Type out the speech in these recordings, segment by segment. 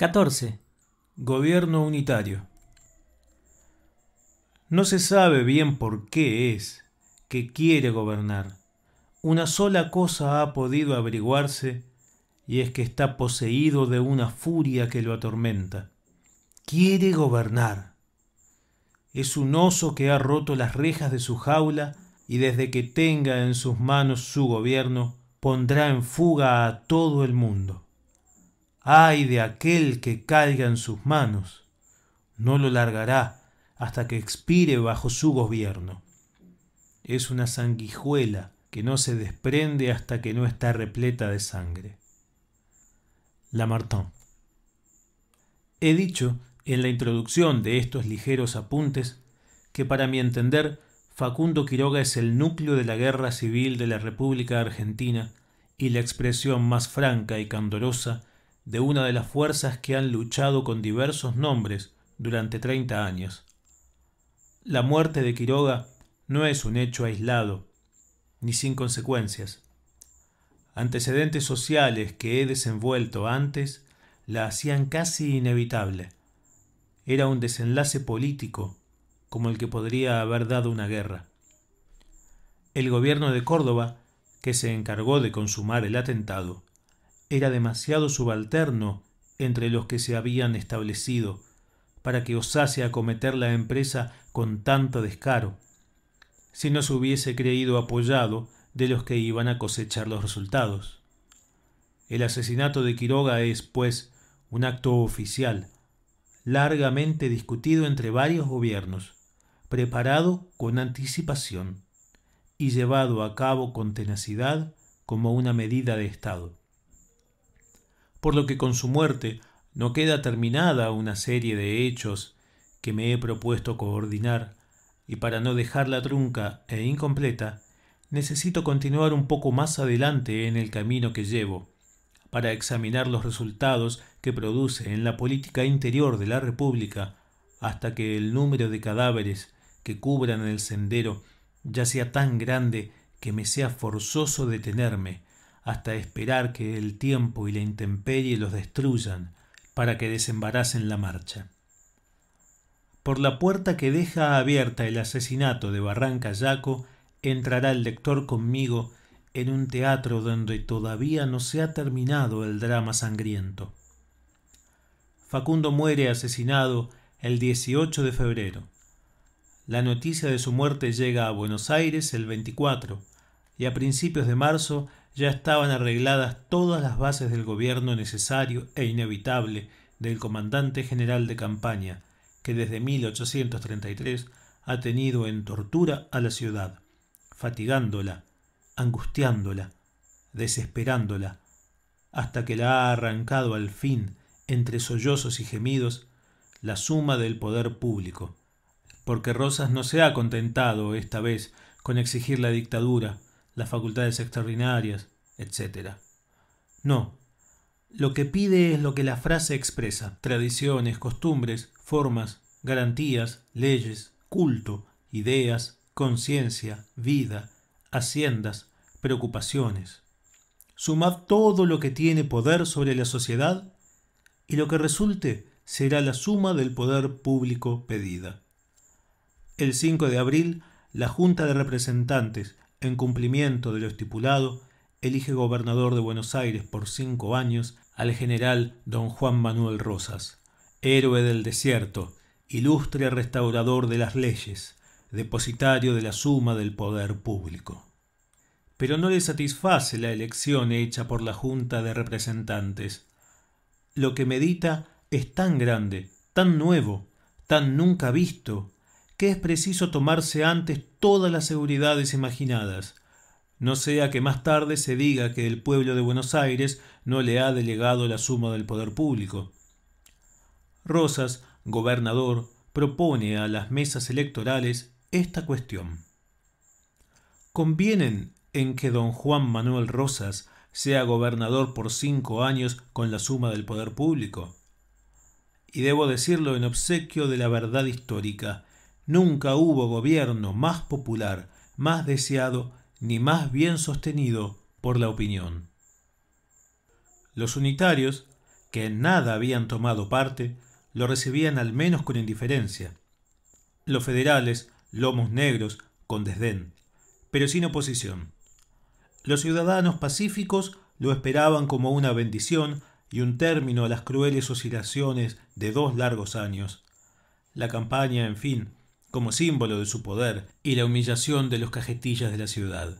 14. Gobierno unitario. No se sabe bien por qué es que quiere gobernar. Una sola cosa ha podido averiguarse y es que está poseído de una furia que lo atormenta. Quiere gobernar. Es un oso que ha roto las rejas de su jaula y desde que tenga en sus manos su gobierno pondrá en fuga a todo el mundo ay de aquel que caiga en sus manos, no lo largará hasta que expire bajo su gobierno. Es una sanguijuela que no se desprende hasta que no está repleta de sangre. Lamartine. He dicho en la introducción de estos ligeros apuntes que para mi entender Facundo Quiroga es el núcleo de la guerra civil de la República Argentina y la expresión más franca y candorosa de una de las fuerzas que han luchado con diversos nombres durante 30 años. La muerte de Quiroga no es un hecho aislado, ni sin consecuencias. Antecedentes sociales que he desenvuelto antes la hacían casi inevitable. Era un desenlace político, como el que podría haber dado una guerra. El gobierno de Córdoba, que se encargó de consumar el atentado, era demasiado subalterno entre los que se habían establecido para que osase acometer la empresa con tanto descaro, si no se hubiese creído apoyado de los que iban a cosechar los resultados. El asesinato de Quiroga es, pues, un acto oficial, largamente discutido entre varios gobiernos, preparado con anticipación y llevado a cabo con tenacidad como una medida de Estado por lo que con su muerte no queda terminada una serie de hechos que me he propuesto coordinar, y para no dejarla trunca e incompleta, necesito continuar un poco más adelante en el camino que llevo, para examinar los resultados que produce en la política interior de la República, hasta que el número de cadáveres que cubran el sendero ya sea tan grande que me sea forzoso detenerme hasta esperar que el tiempo y la intemperie los destruyan para que desembaracen la marcha. Por la puerta que deja abierta el asesinato de Barranca Yaco entrará el lector conmigo en un teatro donde todavía no se ha terminado el drama sangriento. Facundo muere asesinado el 18 de febrero. La noticia de su muerte llega a Buenos Aires el 24 y a principios de marzo ya estaban arregladas todas las bases del gobierno necesario e inevitable del comandante general de campaña, que desde 1833 ha tenido en tortura a la ciudad, fatigándola, angustiándola, desesperándola, hasta que la ha arrancado al fin, entre sollozos y gemidos, la suma del poder público, porque Rosas no se ha contentado esta vez con exigir la dictadura, las facultades extraordinarias, etc. No. Lo que pide es lo que la frase expresa, tradiciones, costumbres, formas, garantías, leyes, culto, ideas, conciencia, vida, haciendas, preocupaciones. Sumad todo lo que tiene poder sobre la sociedad y lo que resulte será la suma del poder público pedida. El 5 de abril, la Junta de Representantes en cumplimiento de lo estipulado, elige gobernador de Buenos Aires por cinco años al general don Juan Manuel Rosas, héroe del desierto, ilustre restaurador de las leyes, depositario de la suma del poder público. Pero no le satisface la elección hecha por la Junta de Representantes. Lo que medita es tan grande, tan nuevo, tan nunca visto, que es preciso tomarse antes todas las seguridades imaginadas, no sea que más tarde se diga que el pueblo de Buenos Aires no le ha delegado la suma del poder público. Rosas, gobernador, propone a las mesas electorales esta cuestión. Convienen en que don Juan Manuel Rosas sea gobernador por cinco años con la suma del poder público. Y debo decirlo en obsequio de la verdad histórica, Nunca hubo gobierno más popular, más deseado, ni más bien sostenido por la opinión. Los unitarios, que en nada habían tomado parte, lo recibían al menos con indiferencia. Los federales, lomos negros, con desdén, pero sin oposición. Los ciudadanos pacíficos lo esperaban como una bendición y un término a las crueles oscilaciones de dos largos años. La campaña, en fin, como símbolo de su poder y la humillación de los cajetillas de la ciudad.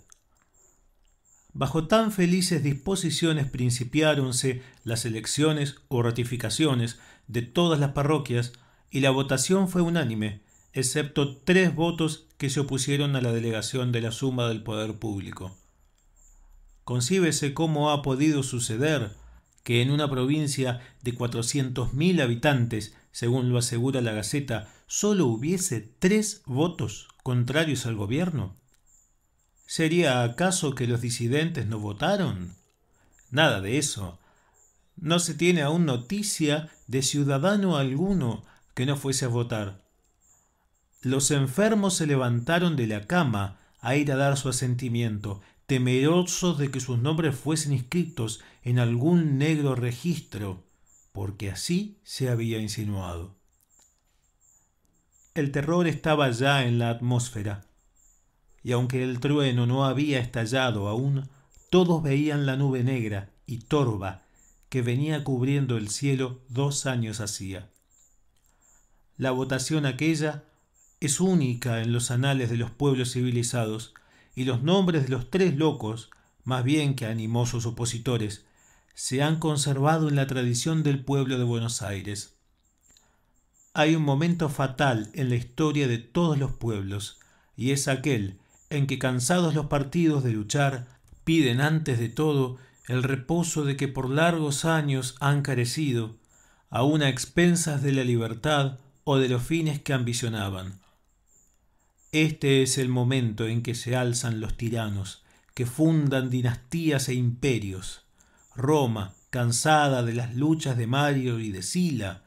Bajo tan felices disposiciones principiáronse las elecciones o ratificaciones de todas las parroquias y la votación fue unánime, excepto tres votos que se opusieron a la delegación de la suma del poder público. Concíbese cómo ha podido suceder que en una provincia de 400.000 habitantes, según lo asegura la Gaceta, solo hubiese tres votos contrarios al gobierno? ¿Sería acaso que los disidentes no votaron? Nada de eso. No se tiene aún noticia de ciudadano alguno que no fuese a votar. Los enfermos se levantaron de la cama a ir a dar su asentimiento, temerosos de que sus nombres fuesen inscritos en algún negro registro, porque así se había insinuado. El terror estaba ya en la atmósfera, y aunque el trueno no había estallado aún, todos veían la nube negra y torva que venía cubriendo el cielo dos años hacía. La votación aquella es única en los anales de los pueblos civilizados, y los nombres de los tres locos, más bien que animosos opositores, se han conservado en la tradición del pueblo de Buenos Aires. Hay un momento fatal en la historia de todos los pueblos, y es aquel en que cansados los partidos de luchar, piden antes de todo el reposo de que por largos años han carecido, aun a expensas de la libertad o de los fines que ambicionaban. Este es el momento en que se alzan los tiranos, que fundan dinastías e imperios. Roma, cansada de las luchas de Mario y de Sila,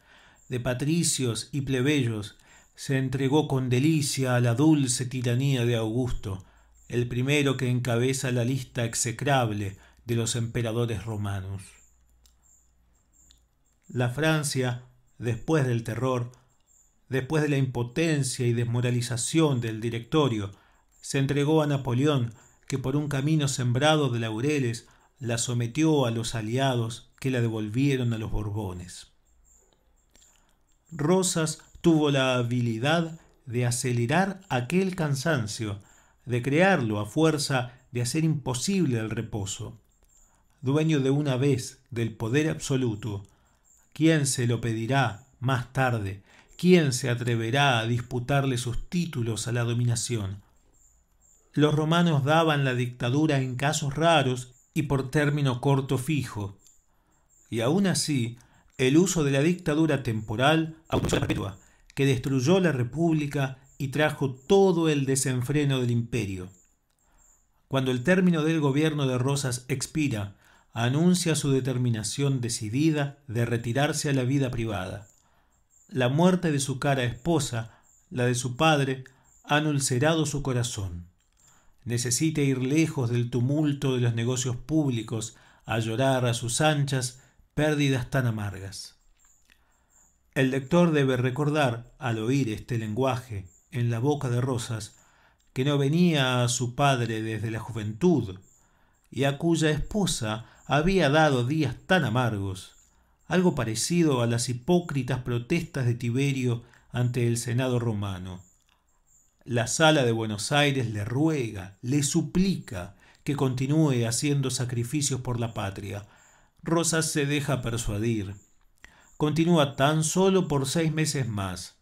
de patricios y plebeyos, se entregó con delicia a la dulce tiranía de Augusto, el primero que encabeza la lista execrable de los emperadores romanos. La Francia, después del terror, Después de la impotencia y desmoralización del directorio, se entregó a Napoleón, que por un camino sembrado de laureles la sometió a los aliados que la devolvieron a los Borbones. Rosas tuvo la habilidad de acelerar aquel cansancio, de crearlo a fuerza de hacer imposible el reposo. Dueño de una vez del poder absoluto, ¿quién se lo pedirá más tarde ¿Quién se atreverá a disputarle sus títulos a la dominación? Los romanos daban la dictadura en casos raros y por término corto fijo. Y aún así, el uso de la dictadura temporal perpetua, que destruyó la república y trajo todo el desenfreno del imperio. Cuando el término del gobierno de Rosas expira, anuncia su determinación decidida de retirarse a la vida privada. La muerte de su cara esposa, la de su padre, han ulcerado su corazón. Necesita ir lejos del tumulto de los negocios públicos a llorar a sus anchas pérdidas tan amargas. El lector debe recordar, al oír este lenguaje en la boca de Rosas, que no venía a su padre desde la juventud, y a cuya esposa había dado días tan amargos, algo parecido a las hipócritas protestas de Tiberio ante el Senado romano. La sala de Buenos Aires le ruega, le suplica que continúe haciendo sacrificios por la patria. Rosas se deja persuadir. Continúa tan solo por seis meses más.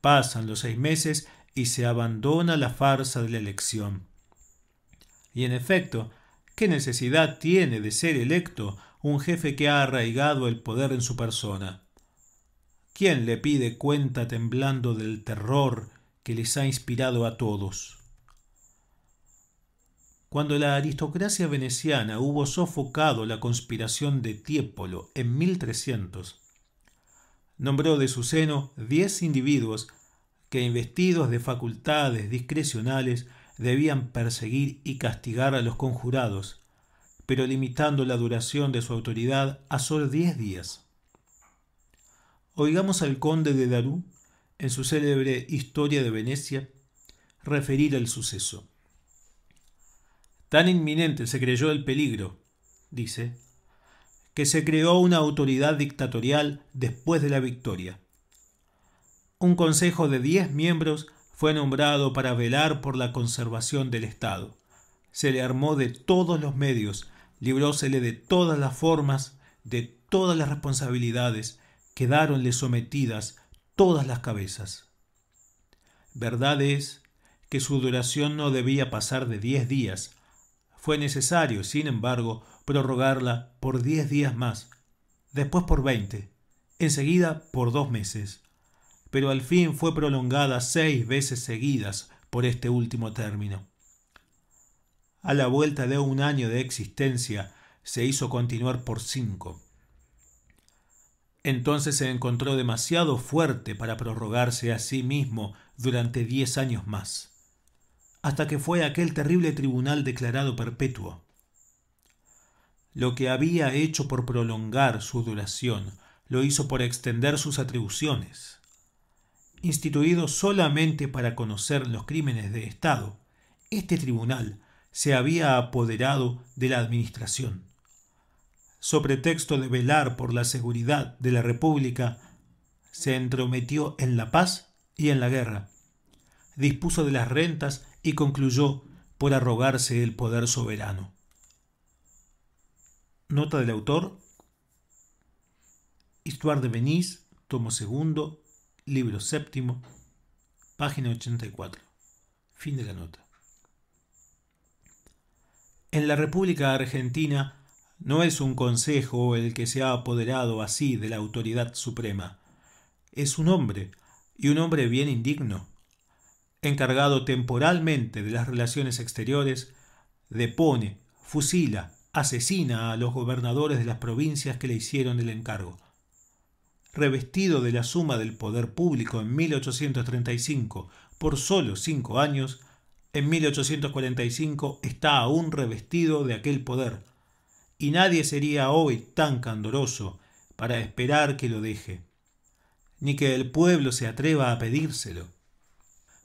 Pasan los seis meses y se abandona la farsa de la elección. Y en efecto, ¿qué necesidad tiene de ser electo un jefe que ha arraigado el poder en su persona. ¿Quién le pide cuenta temblando del terror que les ha inspirado a todos? Cuando la aristocracia veneciana hubo sofocado la conspiración de Tiepolo en 1300, nombró de su seno diez individuos que, investidos de facultades discrecionales, debían perseguir y castigar a los conjurados, pero limitando la duración de su autoridad a solo 10 días. Oigamos al conde de Darú, en su célebre Historia de Venecia, referir el suceso. Tan inminente se creyó el peligro, dice, que se creó una autoridad dictatorial después de la victoria. Un consejo de 10 miembros fue nombrado para velar por la conservación del Estado. Se le armó de todos los medios, Librósele de todas las formas, de todas las responsabilidades, quedáronle sometidas todas las cabezas. Verdad es que su duración no debía pasar de diez días. Fue necesario, sin embargo, prorrogarla por diez días más, después por veinte, enseguida por dos meses. Pero al fin fue prolongada seis veces seguidas por este último término a la vuelta de un año de existencia, se hizo continuar por cinco. Entonces se encontró demasiado fuerte para prorrogarse a sí mismo durante diez años más, hasta que fue aquel terrible tribunal declarado perpetuo. Lo que había hecho por prolongar su duración, lo hizo por extender sus atribuciones. Instituido solamente para conocer los crímenes de Estado, este tribunal se había apoderado de la administración. Sobre pretexto de velar por la seguridad de la República, se entrometió en la paz y en la guerra. Dispuso de las rentas y concluyó por arrogarse el poder soberano. Nota del autor. Histoire de Venise, tomo segundo, libro séptimo, página 84. Fin de la nota. En la República Argentina no es un consejo el que se ha apoderado así de la autoridad suprema. Es un hombre, y un hombre bien indigno, encargado temporalmente de las relaciones exteriores, depone, fusila, asesina a los gobernadores de las provincias que le hicieron el encargo. Revestido de la suma del poder público en 1835 por solo cinco años, en 1845 está aún revestido de aquel poder, y nadie sería hoy tan candoroso para esperar que lo deje, ni que el pueblo se atreva a pedírselo.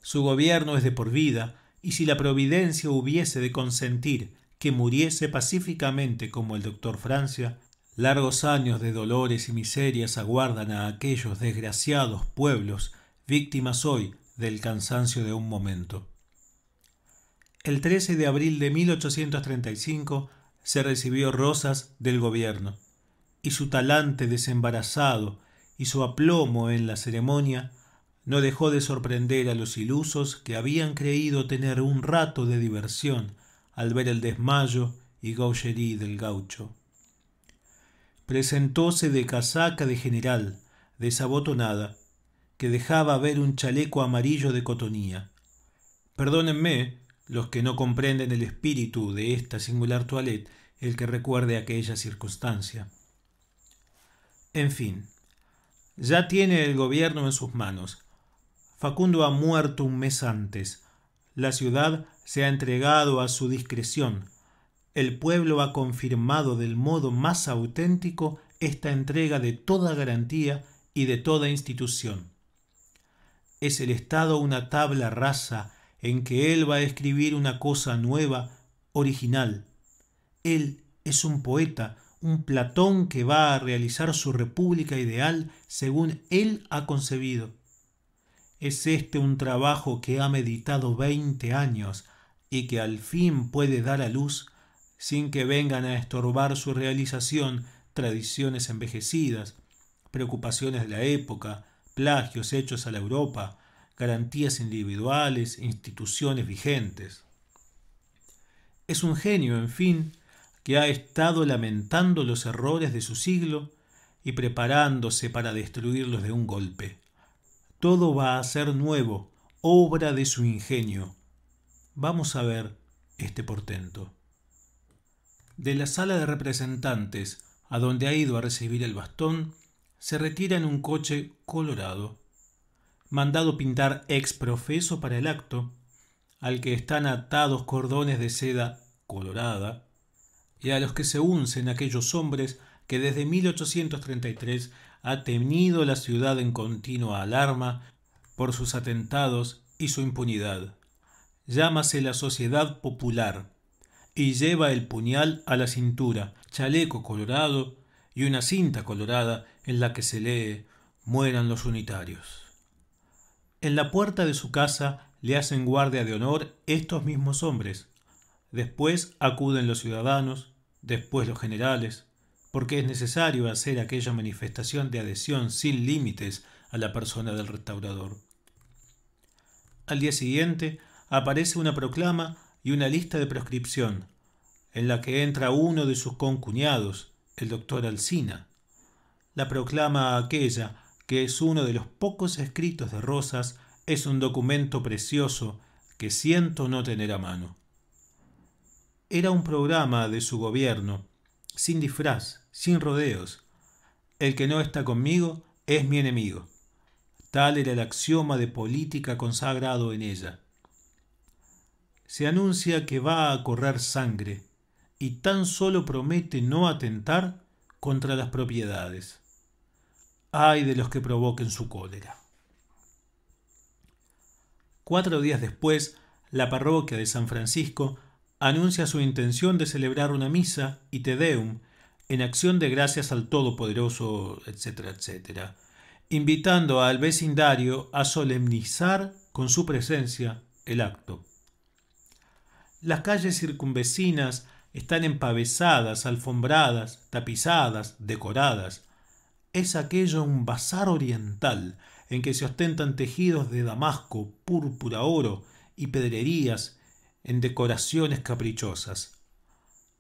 Su gobierno es de por vida, y si la providencia hubiese de consentir que muriese pacíficamente como el doctor Francia, largos años de dolores y miserias aguardan a aquellos desgraciados pueblos víctimas hoy del cansancio de un momento. El 13 de abril de 1835 se recibió Rosas del gobierno, y su talante desembarazado y su aplomo en la ceremonia no dejó de sorprender a los ilusos que habían creído tener un rato de diversión al ver el desmayo y gaucherí del gaucho. Presentóse de casaca de general, desabotonada, que dejaba ver un chaleco amarillo de cotonía. Perdónenme, los que no comprenden el espíritu de esta singular toilette el que recuerde aquella circunstancia. En fin, ya tiene el gobierno en sus manos. Facundo ha muerto un mes antes. La ciudad se ha entregado a su discreción. El pueblo ha confirmado del modo más auténtico esta entrega de toda garantía y de toda institución. Es el Estado una tabla rasa en que Él va a escribir una cosa nueva, original. Él es un poeta, un Platón que va a realizar su república ideal según Él ha concebido. Es este un trabajo que ha meditado veinte años y que al fin puede dar a luz sin que vengan a estorbar su realización tradiciones envejecidas, preocupaciones de la época, plagios hechos a la Europa, garantías individuales, instituciones vigentes. Es un genio, en fin, que ha estado lamentando los errores de su siglo y preparándose para destruirlos de un golpe. Todo va a ser nuevo, obra de su ingenio. Vamos a ver este portento. De la sala de representantes, a donde ha ido a recibir el bastón, se retira en un coche colorado mandado pintar ex profeso para el acto, al que están atados cordones de seda colorada, y a los que se uncen aquellos hombres que desde 1833 ha tenido la ciudad en continua alarma por sus atentados y su impunidad. Llámase la sociedad popular y lleva el puñal a la cintura, chaleco colorado y una cinta colorada en la que se lee Mueran los unitarios. En la puerta de su casa le hacen guardia de honor estos mismos hombres. Después acuden los ciudadanos, después los generales, porque es necesario hacer aquella manifestación de adhesión sin límites a la persona del restaurador. Al día siguiente aparece una proclama y una lista de proscripción, en la que entra uno de sus concuñados, el doctor Alsina. La proclama aquella que es uno de los pocos escritos de Rosas, es un documento precioso que siento no tener a mano. Era un programa de su gobierno, sin disfraz, sin rodeos. El que no está conmigo es mi enemigo. Tal era el axioma de política consagrado en ella. Se anuncia que va a correr sangre y tan solo promete no atentar contra las propiedades ay de los que provoquen su cólera. Cuatro días después, la parroquia de San Francisco anuncia su intención de celebrar una misa y Te Deum en acción de gracias al Todopoderoso, etcétera, etcétera, invitando al vecindario a solemnizar con su presencia el acto. Las calles circunvecinas están empavesadas, alfombradas, tapizadas, decoradas, es aquello un bazar oriental en que se ostentan tejidos de damasco, púrpura, oro y pedrerías en decoraciones caprichosas.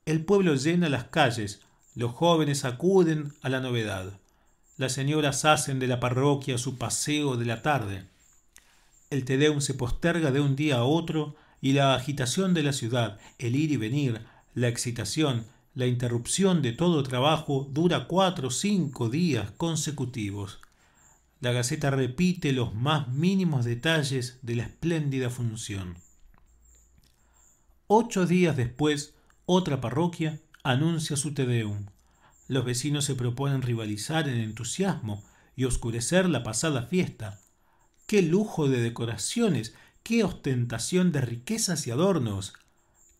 El pueblo llena las calles, los jóvenes acuden a la novedad. Las señoras hacen de la parroquia su paseo de la tarde. El Tedeum se posterga de un día a otro y la agitación de la ciudad, el ir y venir, la excitación, la interrupción de todo trabajo dura cuatro o cinco días consecutivos. La Gaceta repite los más mínimos detalles de la espléndida función. Ocho días después, otra parroquia anuncia su Tedeum. Los vecinos se proponen rivalizar en entusiasmo y oscurecer la pasada fiesta. ¡Qué lujo de decoraciones! ¡Qué ostentación de riquezas y adornos!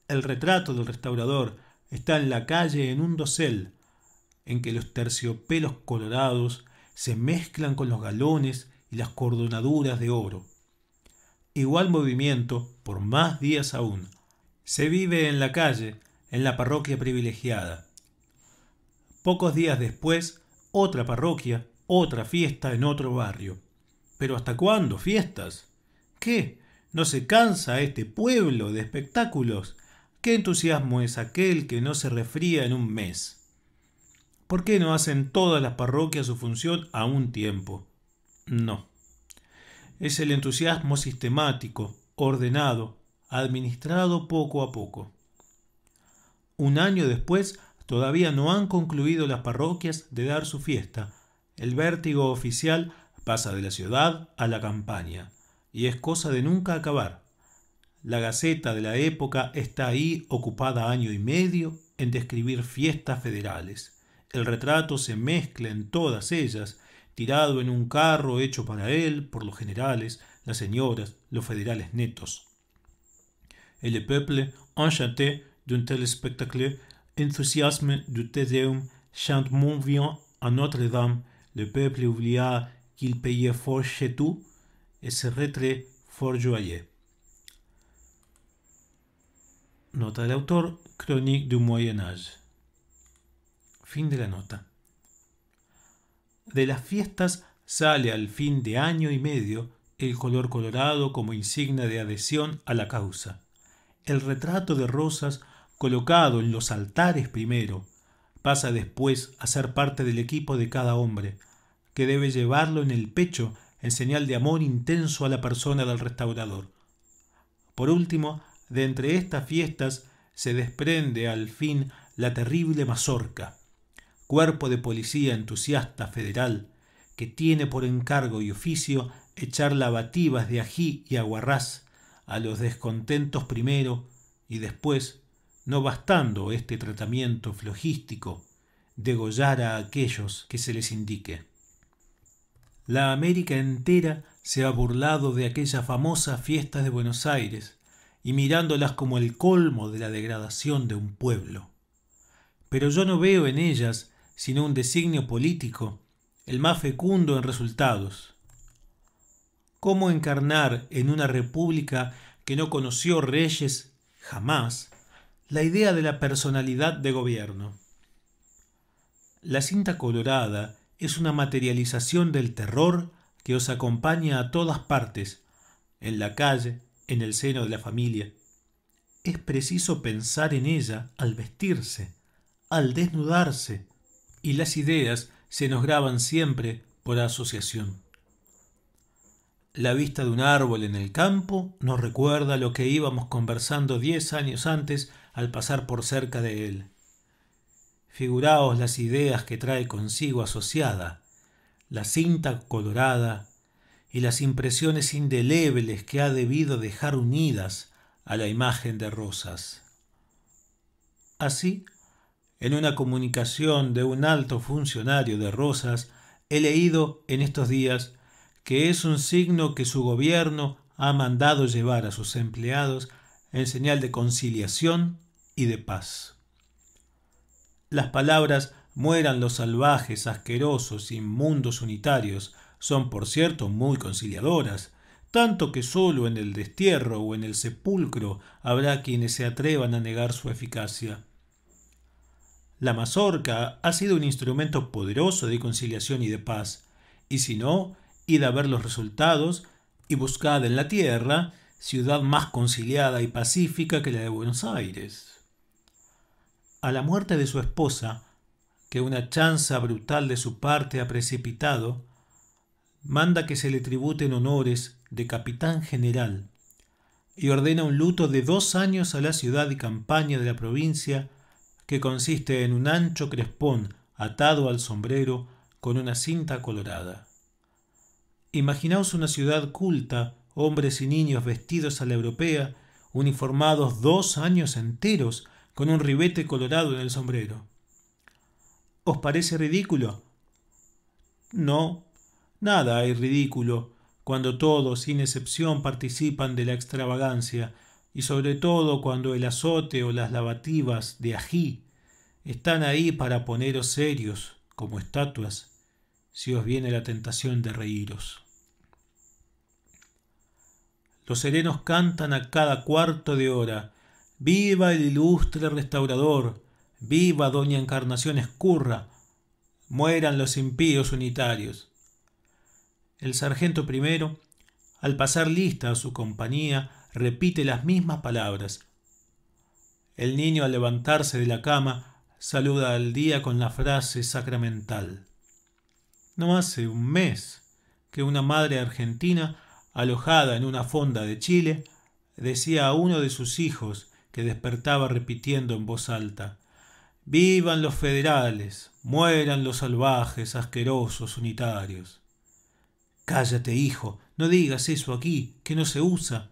El retrato del restaurador, está en la calle en un dosel, en que los terciopelos colorados se mezclan con los galones y las cordonaduras de oro. Igual movimiento, por más días aún. Se vive en la calle, en la parroquia privilegiada. Pocos días después, otra parroquia, otra fiesta en otro barrio. Pero ¿hasta cuándo fiestas? ¿Qué? ¿No se cansa este pueblo de espectáculos, ¿Qué entusiasmo es aquel que no se refría en un mes? ¿Por qué no hacen todas las parroquias su función a un tiempo? No. Es el entusiasmo sistemático, ordenado, administrado poco a poco. Un año después, todavía no han concluido las parroquias de dar su fiesta. El vértigo oficial pasa de la ciudad a la campaña, y es cosa de nunca acabar. La Gaceta de la época está ahí ocupada año y medio en describir fiestas federales. El retrato se mezcla en todas ellas, tirado en un carro hecho para él por los generales, las señoras, los federales netos. El peuple enchanté d'un tel spectacle, enthousiasmé du théâtre, chant mon vient à Notre-Dame, le peuple oublia qu'il payait fort chez tout, et se retrait fort Nota del autor, Chronique du Moyen Âge. Fin de la nota. De las fiestas sale al fin de año y medio el color colorado como insignia de adhesión a la causa. El retrato de Rosas, colocado en los altares primero, pasa después a ser parte del equipo de cada hombre, que debe llevarlo en el pecho en señal de amor intenso a la persona del restaurador. Por último, de entre estas fiestas se desprende al fin la terrible mazorca, cuerpo de policía entusiasta federal, que tiene por encargo y oficio echar lavativas de ají y aguarrás a los descontentos primero y después, no bastando este tratamiento flojístico, degollar a aquellos que se les indique. La América entera se ha burlado de aquella famosa fiesta de Buenos Aires, y mirándolas como el colmo de la degradación de un pueblo. Pero yo no veo en ellas sino un designio político, el más fecundo en resultados. ¿Cómo encarnar en una república que no conoció reyes jamás la idea de la personalidad de gobierno? La cinta colorada es una materialización del terror que os acompaña a todas partes, en la calle, en el seno de la familia. Es preciso pensar en ella al vestirse, al desnudarse, y las ideas se nos graban siempre por asociación. La vista de un árbol en el campo nos recuerda lo que íbamos conversando diez años antes al pasar por cerca de él. Figuraos las ideas que trae consigo asociada, la cinta colorada, y las impresiones indelebles que ha debido dejar unidas a la imagen de Rosas. Así, en una comunicación de un alto funcionario de Rosas, he leído en estos días que es un signo que su gobierno ha mandado llevar a sus empleados en señal de conciliación y de paz. Las palabras mueran los salvajes, asquerosos, inmundos unitarios, son, por cierto, muy conciliadoras, tanto que solo en el destierro o en el sepulcro habrá quienes se atrevan a negar su eficacia. La mazorca ha sido un instrumento poderoso de conciliación y de paz, y si no, id a ver los resultados y buscad en la tierra ciudad más conciliada y pacífica que la de Buenos Aires. A la muerte de su esposa, que una chanza brutal de su parte ha precipitado, manda que se le tributen honores de capitán general y ordena un luto de dos años a la ciudad y campaña de la provincia, que consiste en un ancho crespón atado al sombrero con una cinta colorada. Imaginaos una ciudad culta, hombres y niños vestidos a la europea, uniformados dos años enteros con un ribete colorado en el sombrero. ¿Os parece ridículo? No, Nada hay ridículo cuando todos, sin excepción, participan de la extravagancia, y sobre todo cuando el azote o las lavativas de ají están ahí para poneros serios, como estatuas, si os viene la tentación de reíros. Los serenos cantan a cada cuarto de hora, Viva el ilustre restaurador, viva doña Encarnación Escurra, mueran los impíos unitarios. El sargento primero, al pasar lista a su compañía, repite las mismas palabras. El niño al levantarse de la cama saluda al día con la frase sacramental. No hace un mes que una madre argentina, alojada en una fonda de Chile, decía a uno de sus hijos que despertaba repitiendo en voz alta Vivan los federales, mueran los salvajes, asquerosos, unitarios. Cállate, hijo, no digas eso aquí, que no se usa.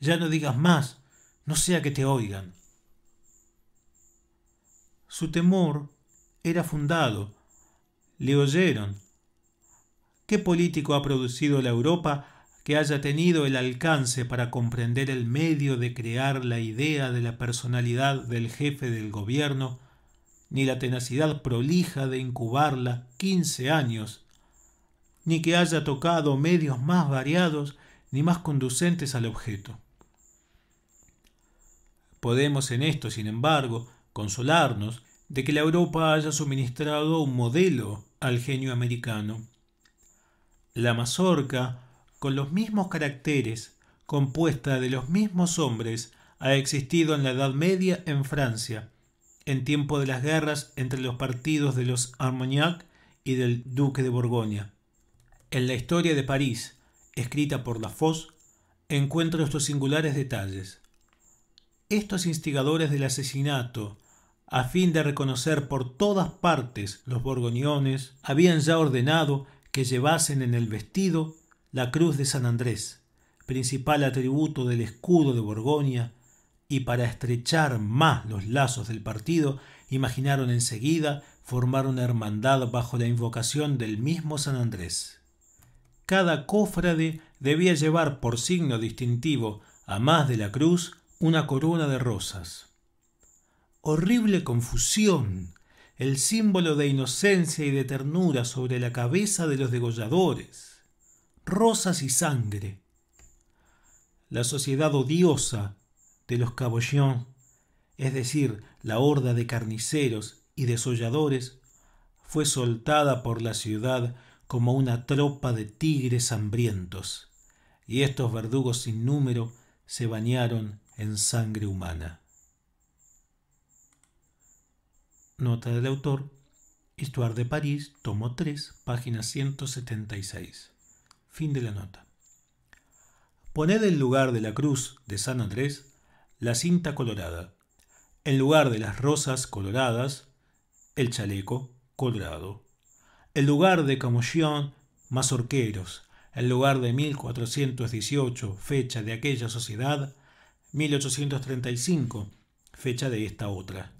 Ya no digas más, no sea que te oigan. Su temor era fundado. Le oyeron. ¿Qué político ha producido la Europa que haya tenido el alcance para comprender el medio de crear la idea de la personalidad del jefe del gobierno, ni la tenacidad prolija de incubarla quince años ni que haya tocado medios más variados ni más conducentes al objeto. Podemos en esto, sin embargo, consolarnos de que la Europa haya suministrado un modelo al genio americano. La mazorca, con los mismos caracteres, compuesta de los mismos hombres, ha existido en la Edad Media en Francia, en tiempo de las guerras entre los partidos de los Armagnac y del Duque de Borgoña. En la historia de París, escrita por La Lafosse, encuentro estos singulares detalles. Estos instigadores del asesinato, a fin de reconocer por todas partes los borgoñones, habían ya ordenado que llevasen en el vestido la cruz de San Andrés, principal atributo del escudo de Borgoña, y para estrechar más los lazos del partido, imaginaron enseguida formar una hermandad bajo la invocación del mismo San Andrés cada cofrade debía llevar por signo distintivo, a más de la cruz, una corona de rosas. Horrible confusión, el símbolo de inocencia y de ternura sobre la cabeza de los degolladores. Rosas y sangre. La sociedad odiosa de los caballón, es decir, la horda de carniceros y desolladores, fue soltada por la ciudad como una tropa de tigres hambrientos, y estos verdugos sin número se bañaron en sangre humana. Nota del autor, Histoire de París, tomo 3, página 176. Fin de la nota. Poned en lugar de la cruz de San Andrés la cinta colorada, en lugar de las rosas coloradas, el chaleco colorado el lugar de Camoyón, Mazorqueros, el lugar de 1418, fecha de aquella sociedad, 1835, fecha de esta otra,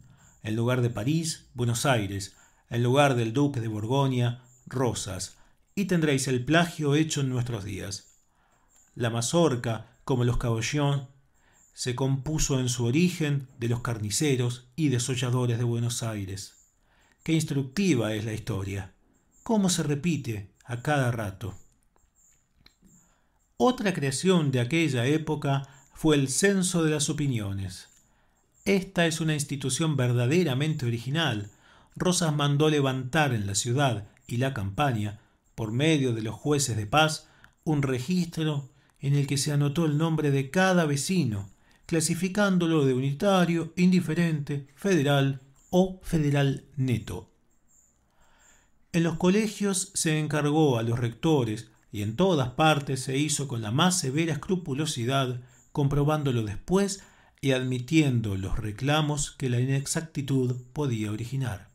el lugar de París, Buenos Aires, el lugar del duque de Borgoña, Rosas, y tendréis el plagio hecho en nuestros días. La mazorca, como los cabollón, se compuso en su origen de los carniceros y desolladores de Buenos Aires. Qué instructiva es la historia cómo se repite a cada rato. Otra creación de aquella época fue el Censo de las Opiniones. Esta es una institución verdaderamente original. Rosas mandó levantar en la ciudad y la campaña, por medio de los jueces de paz, un registro en el que se anotó el nombre de cada vecino, clasificándolo de unitario, indiferente, federal o federal neto. En los colegios se encargó a los rectores y en todas partes se hizo con la más severa escrupulosidad, comprobándolo después y admitiendo los reclamos que la inexactitud podía originar.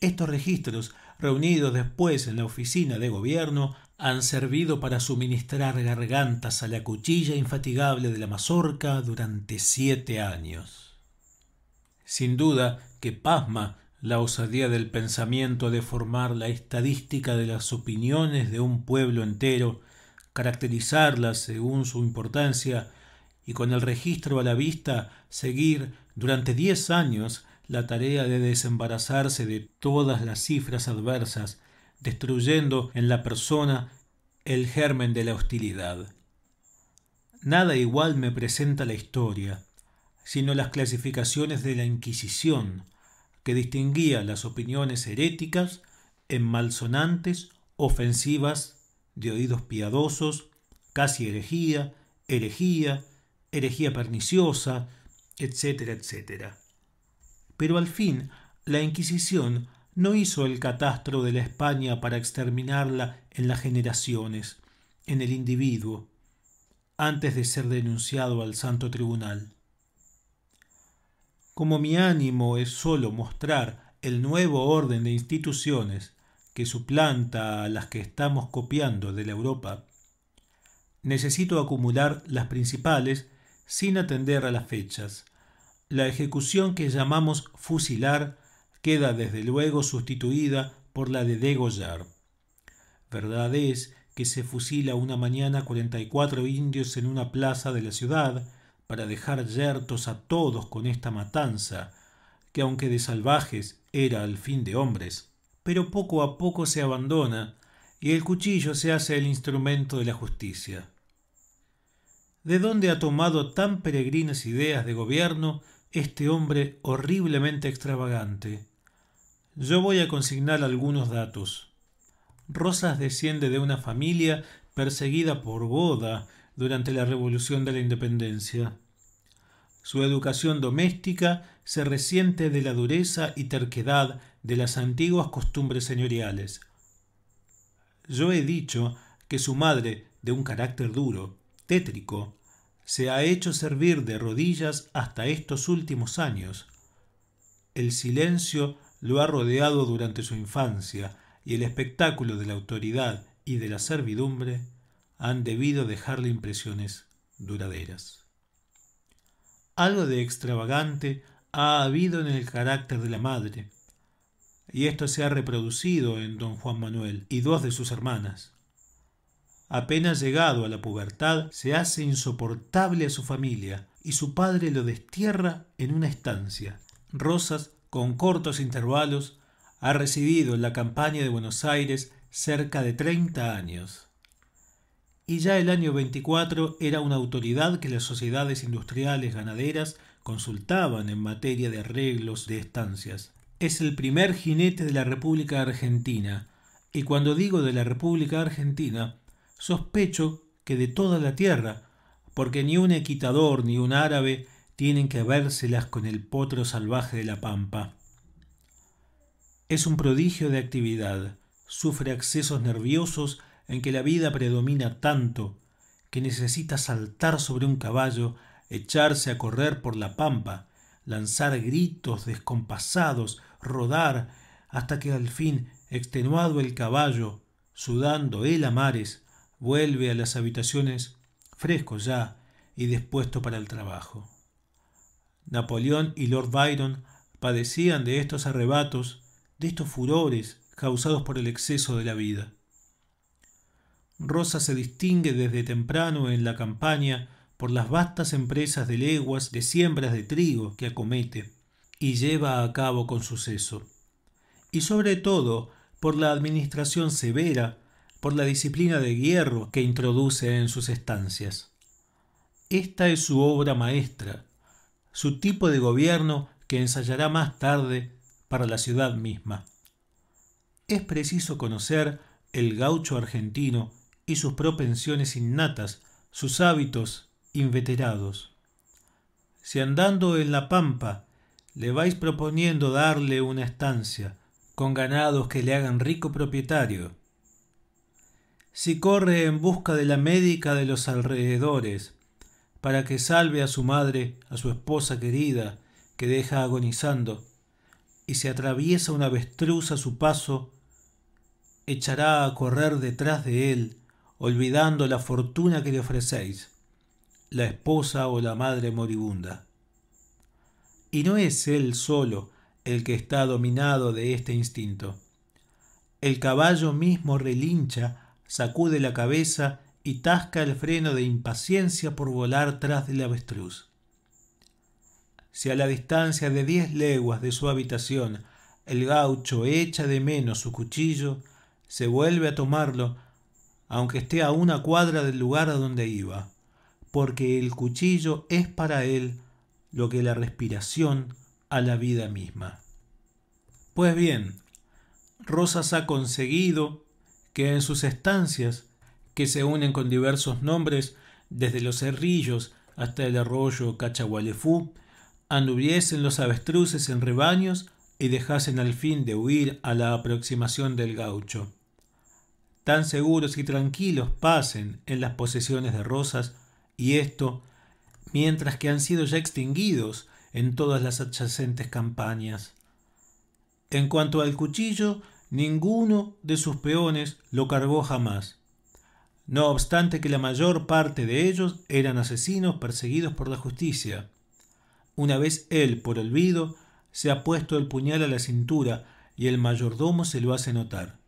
Estos registros, reunidos después en la oficina de gobierno, han servido para suministrar gargantas a la cuchilla infatigable de la mazorca durante siete años. Sin duda que pasma la osadía del pensamiento de formar la estadística de las opiniones de un pueblo entero, caracterizarlas según su importancia y con el registro a la vista seguir durante diez años la tarea de desembarazarse de todas las cifras adversas, destruyendo en la persona el germen de la hostilidad. Nada igual me presenta la historia, sino las clasificaciones de la Inquisición, que distinguía las opiniones heréticas en malsonantes ofensivas de oídos piadosos, casi herejía, herejía, herejía perniciosa, etcétera, etcétera. Pero al fin, la Inquisición no hizo el catastro de la España para exterminarla en las generaciones, en el individuo, antes de ser denunciado al Santo Tribunal. Como mi ánimo es solo mostrar el nuevo orden de instituciones que suplanta a las que estamos copiando de la Europa, necesito acumular las principales sin atender a las fechas. La ejecución que llamamos fusilar queda desde luego sustituida por la de degollar. Verdad es que se fusila una mañana 44 indios en una plaza de la ciudad, para dejar yertos a todos con esta matanza, que aunque de salvajes era al fin de hombres. Pero poco a poco se abandona y el cuchillo se hace el instrumento de la justicia. ¿De dónde ha tomado tan peregrinas ideas de gobierno este hombre horriblemente extravagante? Yo voy a consignar algunos datos. Rosas desciende de una familia perseguida por boda durante la Revolución de la Independencia. Su educación doméstica se resiente de la dureza y terquedad de las antiguas costumbres señoriales. Yo he dicho que su madre, de un carácter duro, tétrico, se ha hecho servir de rodillas hasta estos últimos años. El silencio lo ha rodeado durante su infancia y el espectáculo de la autoridad y de la servidumbre han debido dejarle impresiones duraderas. Algo de extravagante ha habido en el carácter de la madre, y esto se ha reproducido en don Juan Manuel y dos de sus hermanas. Apenas llegado a la pubertad, se hace insoportable a su familia y su padre lo destierra en una estancia. Rosas, con cortos intervalos, ha residido en la campaña de Buenos Aires cerca de 30 años y ya el año 24 era una autoridad que las sociedades industriales ganaderas consultaban en materia de arreglos de estancias. Es el primer jinete de la República Argentina, y cuando digo de la República Argentina, sospecho que de toda la tierra, porque ni un equitador ni un árabe tienen que habérselas con el potro salvaje de la pampa. Es un prodigio de actividad, sufre accesos nerviosos en que la vida predomina tanto que necesita saltar sobre un caballo, echarse a correr por la pampa, lanzar gritos descompasados, rodar, hasta que al fin, extenuado el caballo, sudando él a mares, vuelve a las habitaciones, fresco ya y dispuesto para el trabajo. Napoleón y Lord Byron padecían de estos arrebatos, de estos furores causados por el exceso de la vida. Rosa se distingue desde temprano en la campaña por las vastas empresas de leguas de siembras de trigo que acomete y lleva a cabo con suceso, y sobre todo por la administración severa, por la disciplina de hierro que introduce en sus estancias. Esta es su obra maestra, su tipo de gobierno que ensayará más tarde para la ciudad misma. Es preciso conocer el gaucho argentino y sus propensiones innatas, sus hábitos inveterados. Si andando en la pampa le vais proponiendo darle una estancia, con ganados que le hagan rico propietario, si corre en busca de la médica de los alrededores, para que salve a su madre, a su esposa querida, que deja agonizando, y se atraviesa una avestruz a su paso, echará a correr detrás de él olvidando la fortuna que le ofrecéis, la esposa o la madre moribunda. Y no es él solo el que está dominado de este instinto. El caballo mismo relincha, sacude la cabeza y tasca el freno de impaciencia por volar tras del avestruz. Si a la distancia de diez leguas de su habitación el gaucho echa de menos su cuchillo, se vuelve a tomarlo aunque esté a una cuadra del lugar a donde iba, porque el cuchillo es para él lo que la respiración a la vida misma. Pues bien, Rosas ha conseguido que en sus estancias, que se unen con diversos nombres, desde los cerrillos hasta el arroyo Cachagualefú, anduviesen los avestruces en rebaños y dejasen al fin de huir a la aproximación del gaucho tan seguros y tranquilos pasen en las posesiones de Rosas, y esto mientras que han sido ya extinguidos en todas las adyacentes campañas. En cuanto al cuchillo, ninguno de sus peones lo cargó jamás. No obstante que la mayor parte de ellos eran asesinos perseguidos por la justicia. Una vez él, por olvido, se ha puesto el puñal a la cintura y el mayordomo se lo hace notar.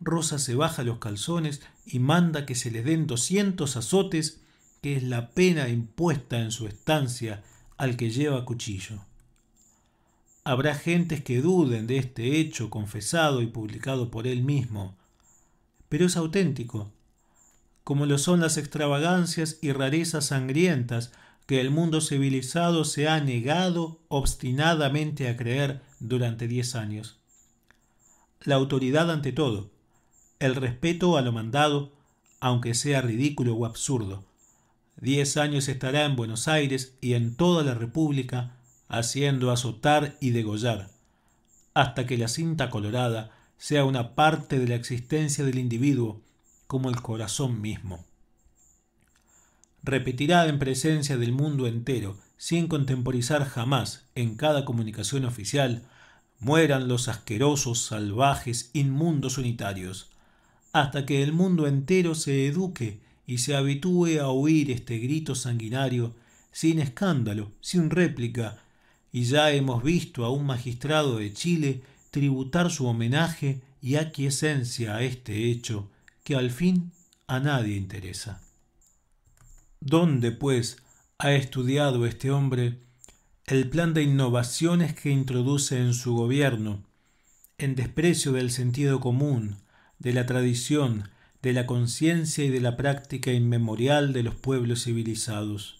Rosa se baja los calzones y manda que se le den 200 azotes, que es la pena impuesta en su estancia al que lleva cuchillo. Habrá gentes que duden de este hecho confesado y publicado por él mismo, pero es auténtico, como lo son las extravagancias y rarezas sangrientas que el mundo civilizado se ha negado obstinadamente a creer durante diez años. La autoridad ante todo, el respeto a lo mandado, aunque sea ridículo o absurdo. Diez años estará en Buenos Aires y en toda la República haciendo azotar y degollar, hasta que la cinta colorada sea una parte de la existencia del individuo, como el corazón mismo. Repetirá en presencia del mundo entero, sin contemporizar jamás en cada comunicación oficial, mueran los asquerosos, salvajes, inmundos unitarios hasta que el mundo entero se eduque y se habitúe a oír este grito sanguinario, sin escándalo, sin réplica, y ya hemos visto a un magistrado de Chile tributar su homenaje y aquiescencia a este hecho, que al fin a nadie interesa. ¿Dónde, pues, ha estudiado este hombre el plan de innovaciones que introduce en su gobierno, en desprecio del sentido común, de la tradición, de la conciencia y de la práctica inmemorial de los pueblos civilizados.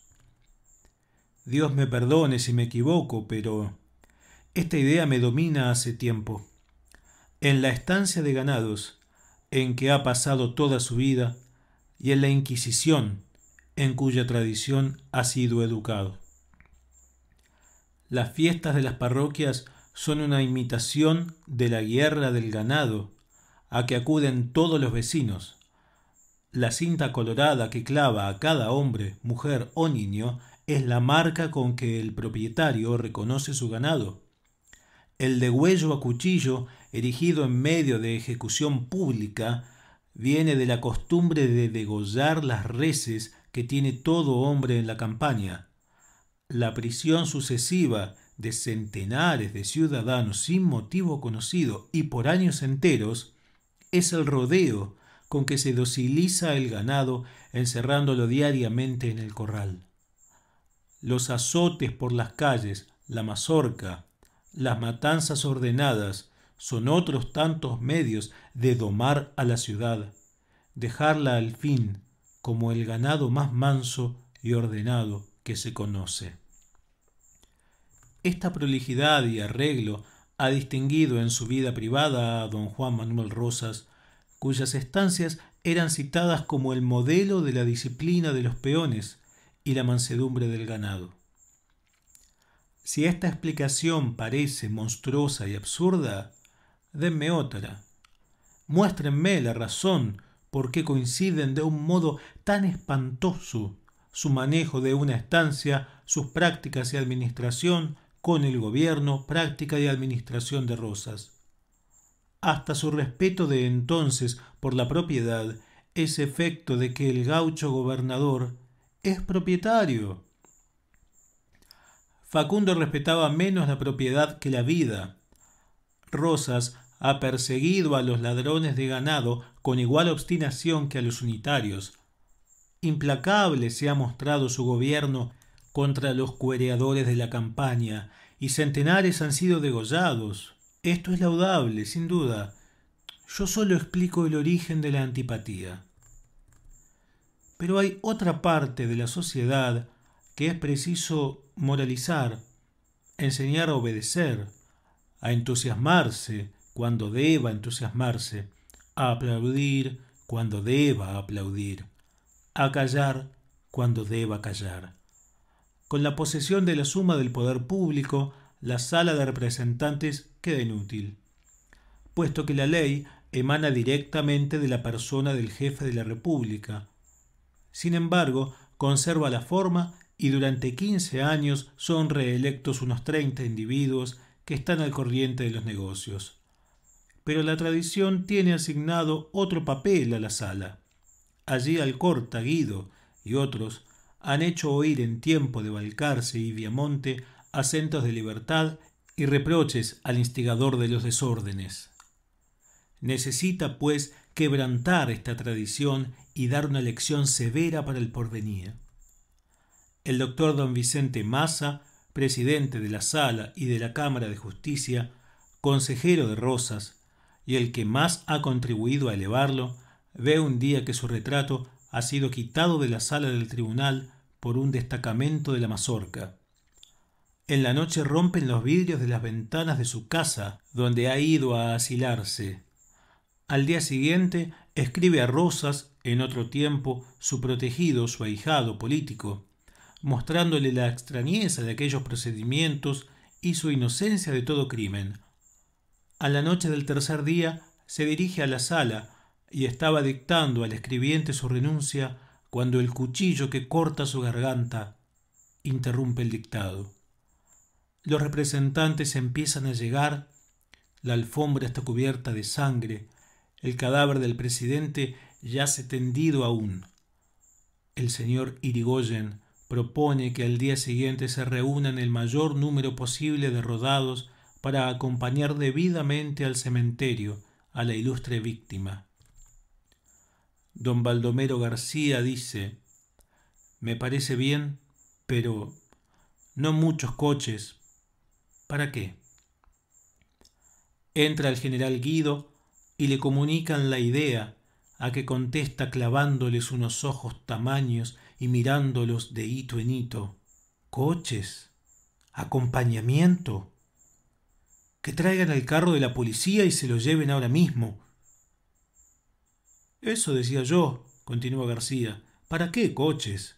Dios me perdone si me equivoco, pero esta idea me domina hace tiempo. En la estancia de ganados, en que ha pasado toda su vida, y en la Inquisición, en cuya tradición ha sido educado. Las fiestas de las parroquias son una imitación de la guerra del ganado, a que acuden todos los vecinos. La cinta colorada que clava a cada hombre, mujer o niño es la marca con que el propietario reconoce su ganado. El degüello a cuchillo, erigido en medio de ejecución pública, viene de la costumbre de degollar las reses que tiene todo hombre en la campaña. La prisión sucesiva de centenares de ciudadanos sin motivo conocido y por años enteros es el rodeo con que se dociliza el ganado encerrándolo diariamente en el corral. Los azotes por las calles, la mazorca, las matanzas ordenadas son otros tantos medios de domar a la ciudad, dejarla al fin como el ganado más manso y ordenado que se conoce. Esta prolijidad y arreglo ha distinguido en su vida privada a don Juan Manuel Rosas, cuyas estancias eran citadas como el modelo de la disciplina de los peones y la mansedumbre del ganado. Si esta explicación parece monstruosa y absurda, denme otra. Muéstrenme la razón por qué coinciden de un modo tan espantoso su manejo de una estancia, sus prácticas y administración, con el gobierno, práctica y administración de Rosas. Hasta su respeto de entonces por la propiedad es efecto de que el gaucho gobernador es propietario. Facundo respetaba menos la propiedad que la vida. Rosas ha perseguido a los ladrones de ganado con igual obstinación que a los unitarios. Implacable se ha mostrado su gobierno contra los cuereadores de la campaña, y centenares han sido degollados. Esto es laudable, sin duda. Yo solo explico el origen de la antipatía. Pero hay otra parte de la sociedad que es preciso moralizar, enseñar a obedecer, a entusiasmarse cuando deba entusiasmarse, a aplaudir cuando deba aplaudir, a callar cuando deba callar. Con la posesión de la suma del poder público, la sala de representantes queda inútil, puesto que la ley emana directamente de la persona del jefe de la República. Sin embargo, conserva la forma y durante 15 años son reelectos unos 30 individuos que están al corriente de los negocios. Pero la tradición tiene asignado otro papel a la sala. Allí Alcorta, Guido y otros han hecho oír en tiempo de Balcarce y Viamonte acentos de libertad y reproches al instigador de los desórdenes. Necesita, pues, quebrantar esta tradición y dar una lección severa para el porvenir. El doctor don Vicente Massa, presidente de la Sala y de la Cámara de Justicia, consejero de Rosas, y el que más ha contribuido a elevarlo, ve un día que su retrato ha sido quitado de la sala del tribunal por un destacamento de la mazorca. En la noche rompen los vidrios de las ventanas de su casa, donde ha ido a asilarse. Al día siguiente escribe a Rosas, en otro tiempo su protegido, su ahijado político, mostrándole la extrañeza de aquellos procedimientos y su inocencia de todo crimen. A la noche del tercer día se dirige a la sala, y estaba dictando al escribiente su renuncia cuando el cuchillo que corta su garganta interrumpe el dictado. Los representantes empiezan a llegar, la alfombra está cubierta de sangre, el cadáver del presidente yace tendido aún. El señor Irigoyen propone que al día siguiente se reúnan el mayor número posible de rodados para acompañar debidamente al cementerio a la ilustre víctima. Don Baldomero García dice, me parece bien, pero no muchos coches. ¿Para qué? Entra el general Guido y le comunican la idea, a que contesta clavándoles unos ojos tamaños y mirándolos de hito en hito. ¿Coches? ¿Acompañamiento? Que traigan el carro de la policía y se lo lleven ahora mismo. Eso decía yo, continuó García. ¿Para qué coches?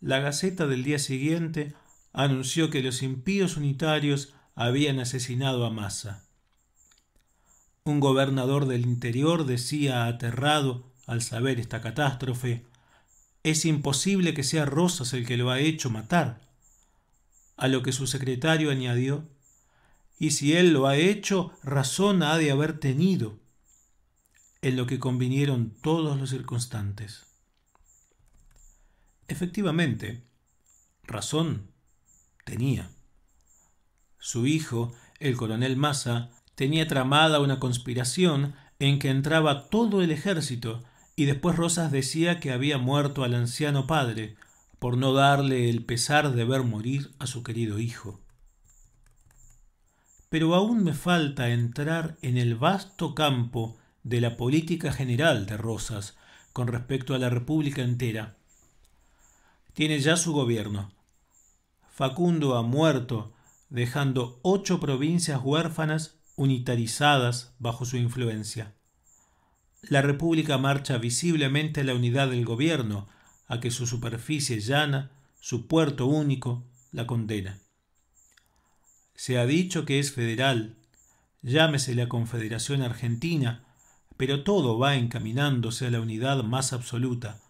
La Gaceta del día siguiente anunció que los impíos unitarios habían asesinado a Massa. Un gobernador del interior decía aterrado al saber esta catástrofe, es imposible que sea Rosas el que lo ha hecho matar. A lo que su secretario añadió, y si él lo ha hecho, razón ha de haber tenido en lo que convinieron todos los circunstantes. Efectivamente, razón tenía. Su hijo, el coronel Massa, tenía tramada una conspiración en que entraba todo el ejército y después Rosas decía que había muerto al anciano padre por no darle el pesar de ver morir a su querido hijo. Pero aún me falta entrar en el vasto campo de la política general de Rosas con respecto a la República entera. Tiene ya su gobierno. Facundo ha muerto, dejando ocho provincias huérfanas unitarizadas bajo su influencia. La República marcha visiblemente a la unidad del gobierno, a que su superficie llana, su puerto único, la condena. Se ha dicho que es federal, llámese la Confederación Argentina, pero todo va encaminándose a la unidad más absoluta.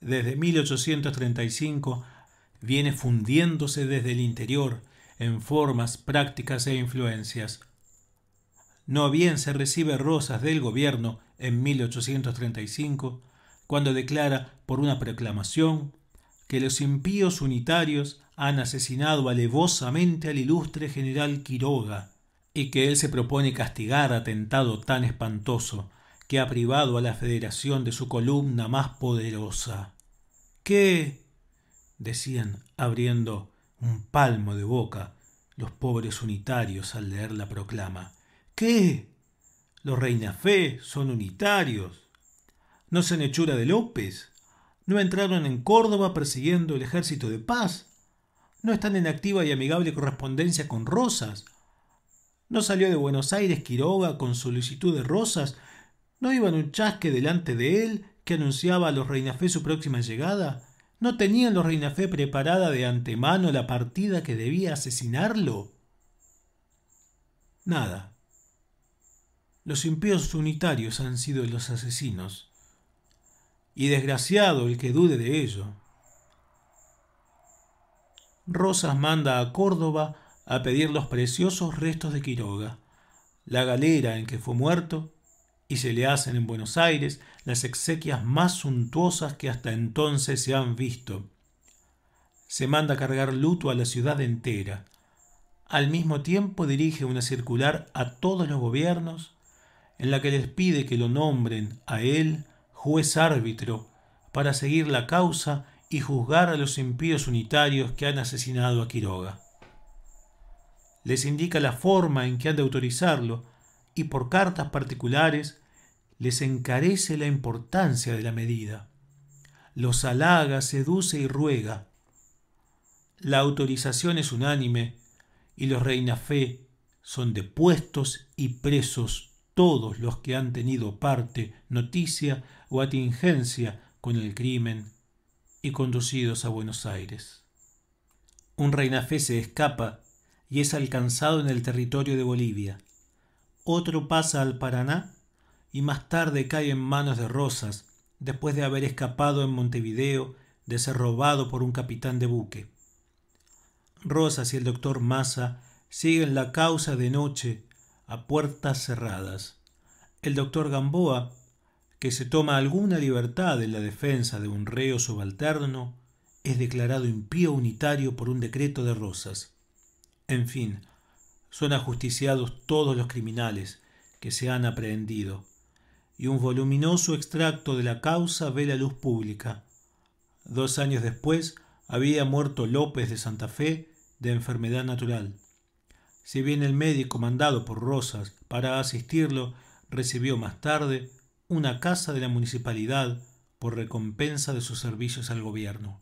Desde 1835 viene fundiéndose desde el interior en formas, prácticas e influencias. No bien se recibe Rosas del gobierno en 1835, cuando declara por una proclamación que los impíos unitarios han asesinado alevosamente al ilustre general Quiroga, y que él se propone castigar atentado tan espantoso que ha privado a la Federación de su columna más poderosa. ¿Qué? decían, abriendo un palmo de boca los pobres unitarios al leer la proclama. ¿Qué? Los Reina Fe son unitarios. ¿No se hechura de López? ¿No entraron en Córdoba persiguiendo el ejército de paz? ¿No están en activa y amigable correspondencia con Rosas? No salió de Buenos Aires Quiroga con solicitud de rosas. ¿No iban un chasque delante de él que anunciaba a los Reinafé su próxima llegada? ¿No tenían los Reinafé preparada de antemano la partida que debía asesinarlo? Nada. Los impíos unitarios han sido los asesinos. Y desgraciado el que dude de ello. Rosas manda a Córdoba a pedir los preciosos restos de Quiroga, la galera en que fue muerto, y se le hacen en Buenos Aires las exequias más suntuosas que hasta entonces se han visto. Se manda cargar luto a la ciudad entera. Al mismo tiempo dirige una circular a todos los gobiernos en la que les pide que lo nombren a él juez árbitro para seguir la causa y juzgar a los impíos unitarios que han asesinado a Quiroga les indica la forma en que han de autorizarlo y por cartas particulares les encarece la importancia de la medida. Los halaga, seduce y ruega. La autorización es unánime y los reina fe son depuestos y presos todos los que han tenido parte, noticia o atingencia con el crimen y conducidos a Buenos Aires. Un reina fe se escapa y es alcanzado en el territorio de Bolivia. Otro pasa al Paraná y más tarde cae en manos de Rosas, después de haber escapado en Montevideo de ser robado por un capitán de buque. Rosas y el doctor Massa siguen la causa de noche a puertas cerradas. El doctor Gamboa, que se toma alguna libertad en la defensa de un reo subalterno, es declarado impío unitario por un decreto de Rosas. En fin, son ajusticiados todos los criminales que se han aprehendido, y un voluminoso extracto de la causa ve la luz pública. Dos años después había muerto López de Santa Fe de enfermedad natural. Si bien el médico mandado por Rosas para asistirlo recibió más tarde una casa de la municipalidad por recompensa de sus servicios al gobierno.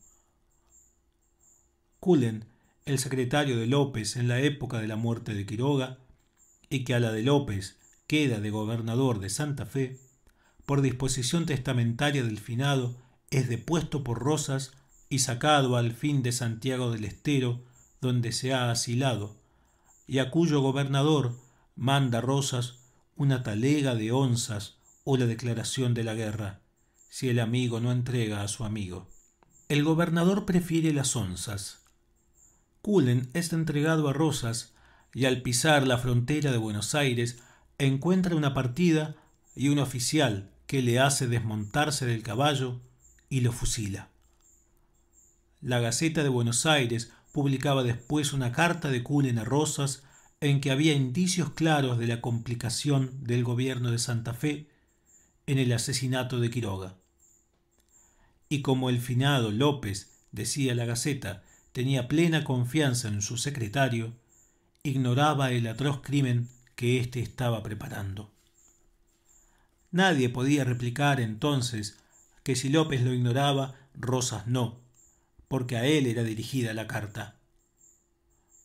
Cullen el secretario de López en la época de la muerte de Quiroga, y que a la de López queda de gobernador de Santa Fe, por disposición testamentaria del finado, es depuesto por Rosas y sacado al fin de Santiago del Estero, donde se ha asilado, y a cuyo gobernador manda Rosas una talega de onzas o la declaración de la guerra, si el amigo no entrega a su amigo. El gobernador prefiere las onzas, Cullen es entregado a Rosas y al pisar la frontera de Buenos Aires encuentra una partida y un oficial que le hace desmontarse del caballo y lo fusila. La Gaceta de Buenos Aires publicaba después una carta de Cullen a Rosas en que había indicios claros de la complicación del gobierno de Santa Fe en el asesinato de Quiroga. Y como el finado López, decía la Gaceta, tenía plena confianza en su secretario, ignoraba el atroz crimen que éste estaba preparando. Nadie podía replicar entonces que si López lo ignoraba, Rosas no, porque a él era dirigida la carta.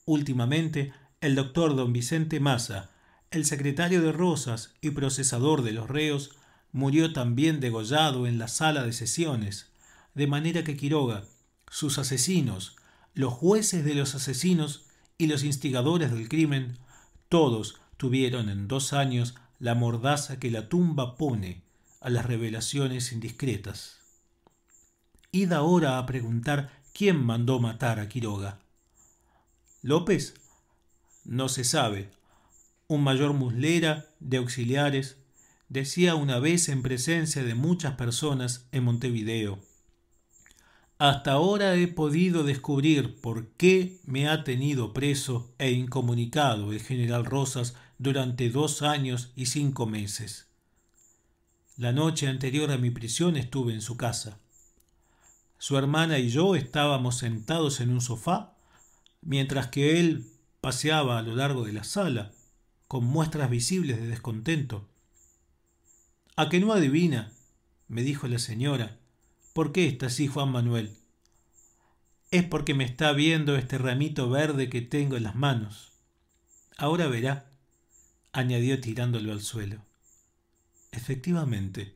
Últimamente, el doctor don Vicente Massa, el secretario de Rosas y procesador de los reos, murió también degollado en la sala de sesiones, de manera que Quiroga, sus asesinos los jueces de los asesinos y los instigadores del crimen, todos tuvieron en dos años la mordaza que la tumba pone a las revelaciones indiscretas. Id ahora a preguntar quién mandó matar a Quiroga. López. No se sabe. Un mayor muslera de auxiliares decía una vez en presencia de muchas personas en Montevideo. Hasta ahora he podido descubrir por qué me ha tenido preso e incomunicado el general Rosas durante dos años y cinco meses. La noche anterior a mi prisión estuve en su casa. Su hermana y yo estábamos sentados en un sofá, mientras que él paseaba a lo largo de la sala, con muestras visibles de descontento. A que no adivina, me dijo la señora, ¿Por qué está así Juan Manuel? Es porque me está viendo este ramito verde que tengo en las manos. Ahora verá, añadió tirándolo al suelo. Efectivamente,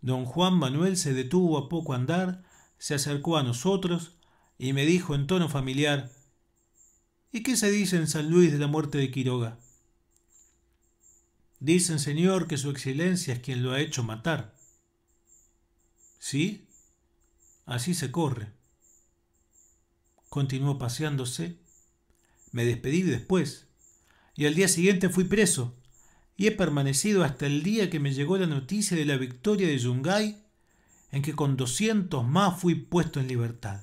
don Juan Manuel se detuvo a poco andar, se acercó a nosotros y me dijo en tono familiar ¿Y qué se dice en San Luis de la muerte de Quiroga? Dicen, señor, que su excelencia es quien lo ha hecho matar. ¿Sí? Así se corre. Continuó paseándose. Me despedí después, y al día siguiente fui preso, y he permanecido hasta el día que me llegó la noticia de la victoria de Yungay, en que con 200 más fui puesto en libertad.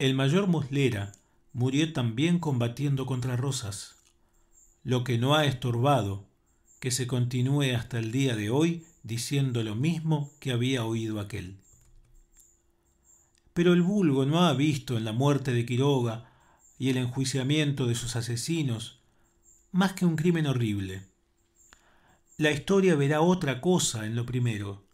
El mayor Muslera murió también combatiendo contra Rosas, lo que no ha estorbado que se continúe hasta el día de hoy diciendo lo mismo que había oído aquel. Pero el vulgo no ha visto en la muerte de Quiroga y el enjuiciamiento de sus asesinos más que un crimen horrible. La historia verá otra cosa en lo primero,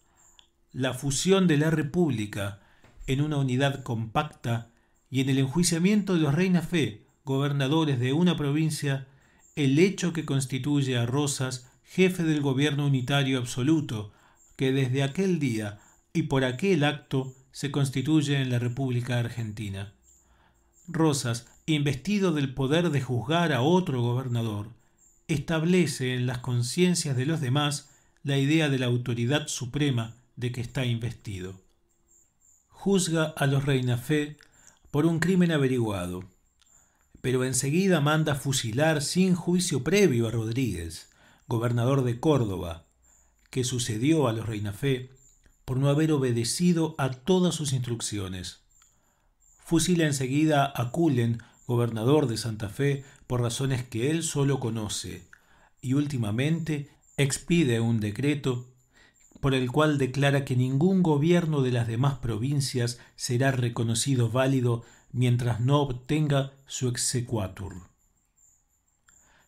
la fusión de la República en una unidad compacta y en el enjuiciamiento de los Reina Fe, gobernadores de una provincia, el hecho que constituye a Rosas jefe del gobierno unitario absoluto, que desde aquel día y por aquel acto se constituye en la República Argentina. Rosas, investido del poder de juzgar a otro gobernador, establece en las conciencias de los demás la idea de la autoridad suprema de que está investido. Juzga a los Reinafé por un crimen averiguado, pero enseguida manda fusilar sin juicio previo a Rodríguez, gobernador de Córdoba, que sucedió a los Reinafé por no haber obedecido a todas sus instrucciones. Fusila enseguida a Cullen, gobernador de Santa Fe, por razones que él solo conoce, y últimamente expide un decreto por el cual declara que ningún gobierno de las demás provincias será reconocido válido mientras no obtenga su exequatur.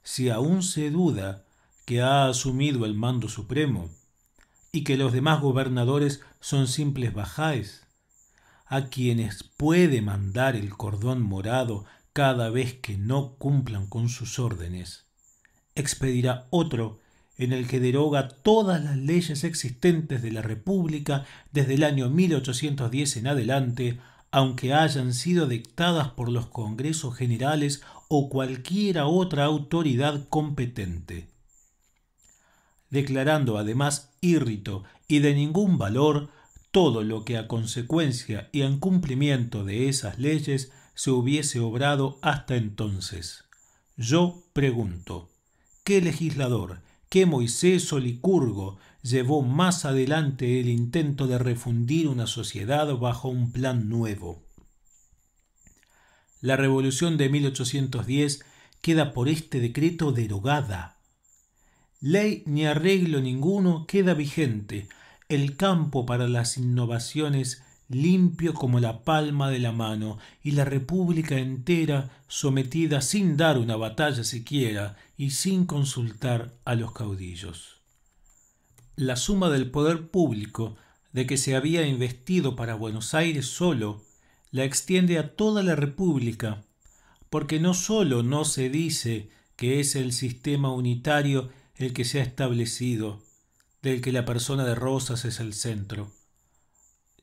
Si aún se duda que ha asumido el mando supremo, y que los demás gobernadores son simples bajáes, a quienes puede mandar el cordón morado cada vez que no cumplan con sus órdenes. Expedirá otro en el que deroga todas las leyes existentes de la República desde el año 1810 en adelante, aunque hayan sido dictadas por los Congresos Generales o cualquiera otra autoridad competente declarando además írrito y de ningún valor todo lo que a consecuencia y en cumplimiento de esas leyes se hubiese obrado hasta entonces. Yo pregunto, ¿qué legislador, qué Moisés o Licurgo llevó más adelante el intento de refundir una sociedad bajo un plan nuevo? La revolución de 1810 queda por este decreto derogada ley ni arreglo ninguno queda vigente, el campo para las innovaciones limpio como la palma de la mano, y la República entera sometida sin dar una batalla siquiera y sin consultar a los caudillos. La suma del poder público de que se había investido para Buenos Aires solo, la extiende a toda la República, porque no solo no se dice que es el sistema unitario el que se ha establecido, del que la persona de Rosas es el centro,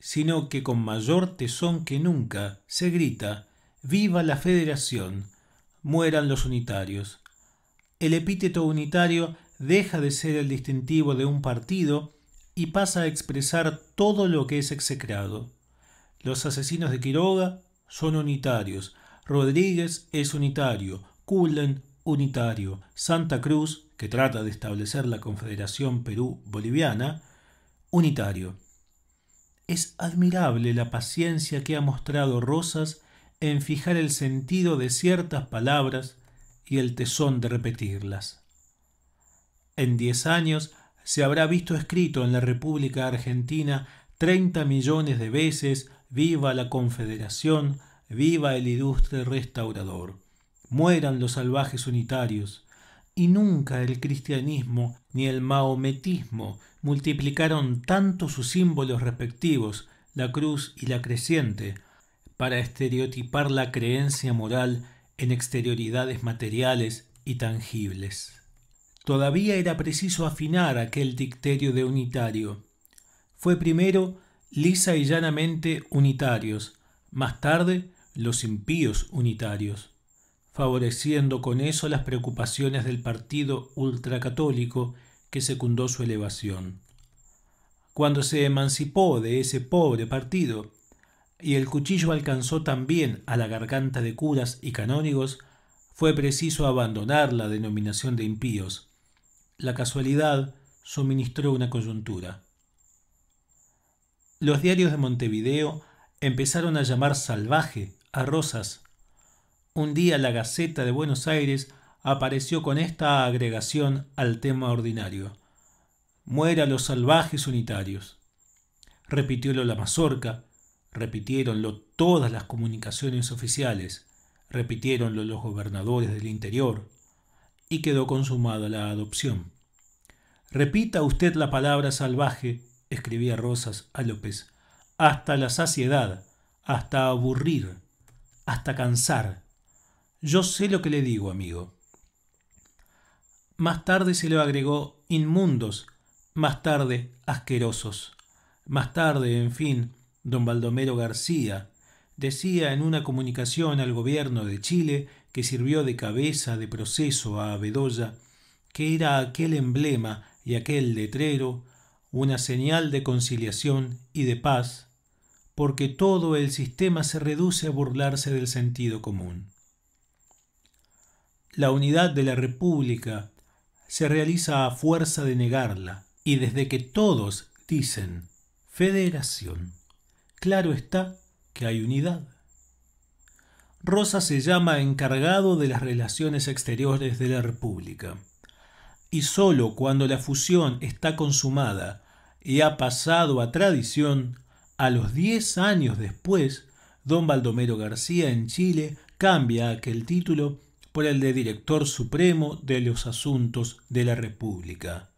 sino que con mayor tesón que nunca se grita Viva la Federación, mueran los unitarios. El epíteto unitario deja de ser el distintivo de un partido y pasa a expresar todo lo que es execrado. Los asesinos de Quiroga son unitarios, Rodríguez es unitario, Cullen unitario, Santa Cruz que trata de establecer la Confederación Perú-Boliviana, unitario. Es admirable la paciencia que ha mostrado Rosas en fijar el sentido de ciertas palabras y el tesón de repetirlas. En diez años se habrá visto escrito en la República Argentina treinta millones de veces Viva la Confederación, viva el ilustre restaurador. Mueran los salvajes unitarios, y nunca el cristianismo ni el maometismo multiplicaron tanto sus símbolos respectivos, la cruz y la creciente, para estereotipar la creencia moral en exterioridades materiales y tangibles. Todavía era preciso afinar aquel dicterio de unitario. Fue primero lisa y llanamente unitarios, más tarde los impíos unitarios favoreciendo con eso las preocupaciones del partido ultracatólico que secundó su elevación. Cuando se emancipó de ese pobre partido, y el cuchillo alcanzó también a la garganta de curas y canónigos, fue preciso abandonar la denominación de impíos. La casualidad suministró una coyuntura. Los diarios de Montevideo empezaron a llamar salvaje a Rosas un día la Gaceta de Buenos Aires apareció con esta agregación al tema ordinario. Muera los salvajes unitarios. Repitiólo la mazorca, repitiéronlo todas las comunicaciones oficiales, repitiéronlo los gobernadores del interior, y quedó consumada la adopción. Repita usted la palabra salvaje, escribía Rosas a López, hasta la saciedad, hasta aburrir, hasta cansar yo sé lo que le digo, amigo. Más tarde se le agregó inmundos, más tarde asquerosos. Más tarde, en fin, don Baldomero García decía en una comunicación al gobierno de Chile que sirvió de cabeza de proceso a Bedoya que era aquel emblema y aquel letrero una señal de conciliación y de paz, porque todo el sistema se reduce a burlarse del sentido común. La unidad de la República se realiza a fuerza de negarla y desde que todos dicen federación, claro está que hay unidad. Rosa se llama encargado de las relaciones exteriores de la República. Y sólo cuando la fusión está consumada y ha pasado a tradición, a los diez años después, don Baldomero García en Chile cambia aquel título por el de Director Supremo de los Asuntos de la República.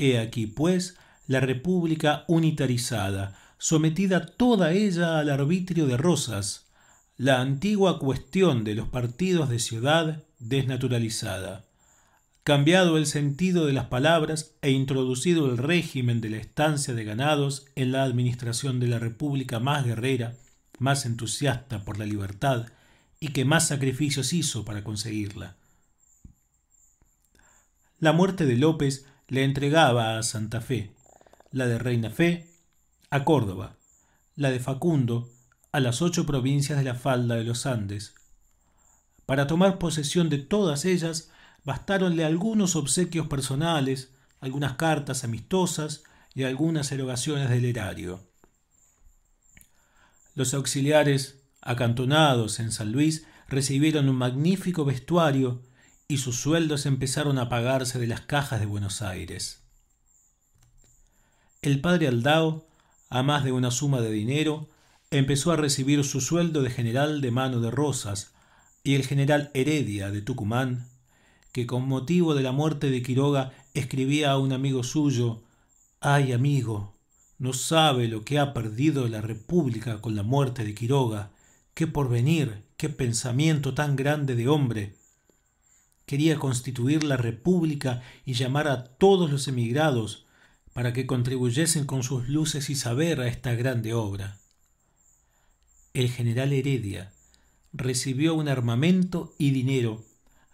He aquí, pues, la República unitarizada, sometida toda ella al arbitrio de Rosas, la antigua cuestión de los partidos de ciudad desnaturalizada. Cambiado el sentido de las palabras e introducido el régimen de la estancia de ganados en la administración de la República más guerrera, más entusiasta por la libertad, y que más sacrificios hizo para conseguirla. La muerte de López le entregaba a Santa Fe, la de Reina Fe a Córdoba, la de Facundo a las ocho provincias de la falda de los Andes. Para tomar posesión de todas ellas bastáronle algunos obsequios personales, algunas cartas amistosas y algunas erogaciones del erario. Los auxiliares acantonados en San Luis, recibieron un magnífico vestuario y sus sueldos empezaron a pagarse de las cajas de Buenos Aires. El padre Aldao, a más de una suma de dinero, empezó a recibir su sueldo de general de mano de Rosas y el general Heredia de Tucumán, que con motivo de la muerte de Quiroga escribía a un amigo suyo, Ay amigo, no sabe lo que ha perdido la República con la muerte de Quiroga qué porvenir, qué pensamiento tan grande de hombre. Quería constituir la República y llamar a todos los emigrados para que contribuyesen con sus luces y saber a esta grande obra. El general Heredia recibió un armamento y dinero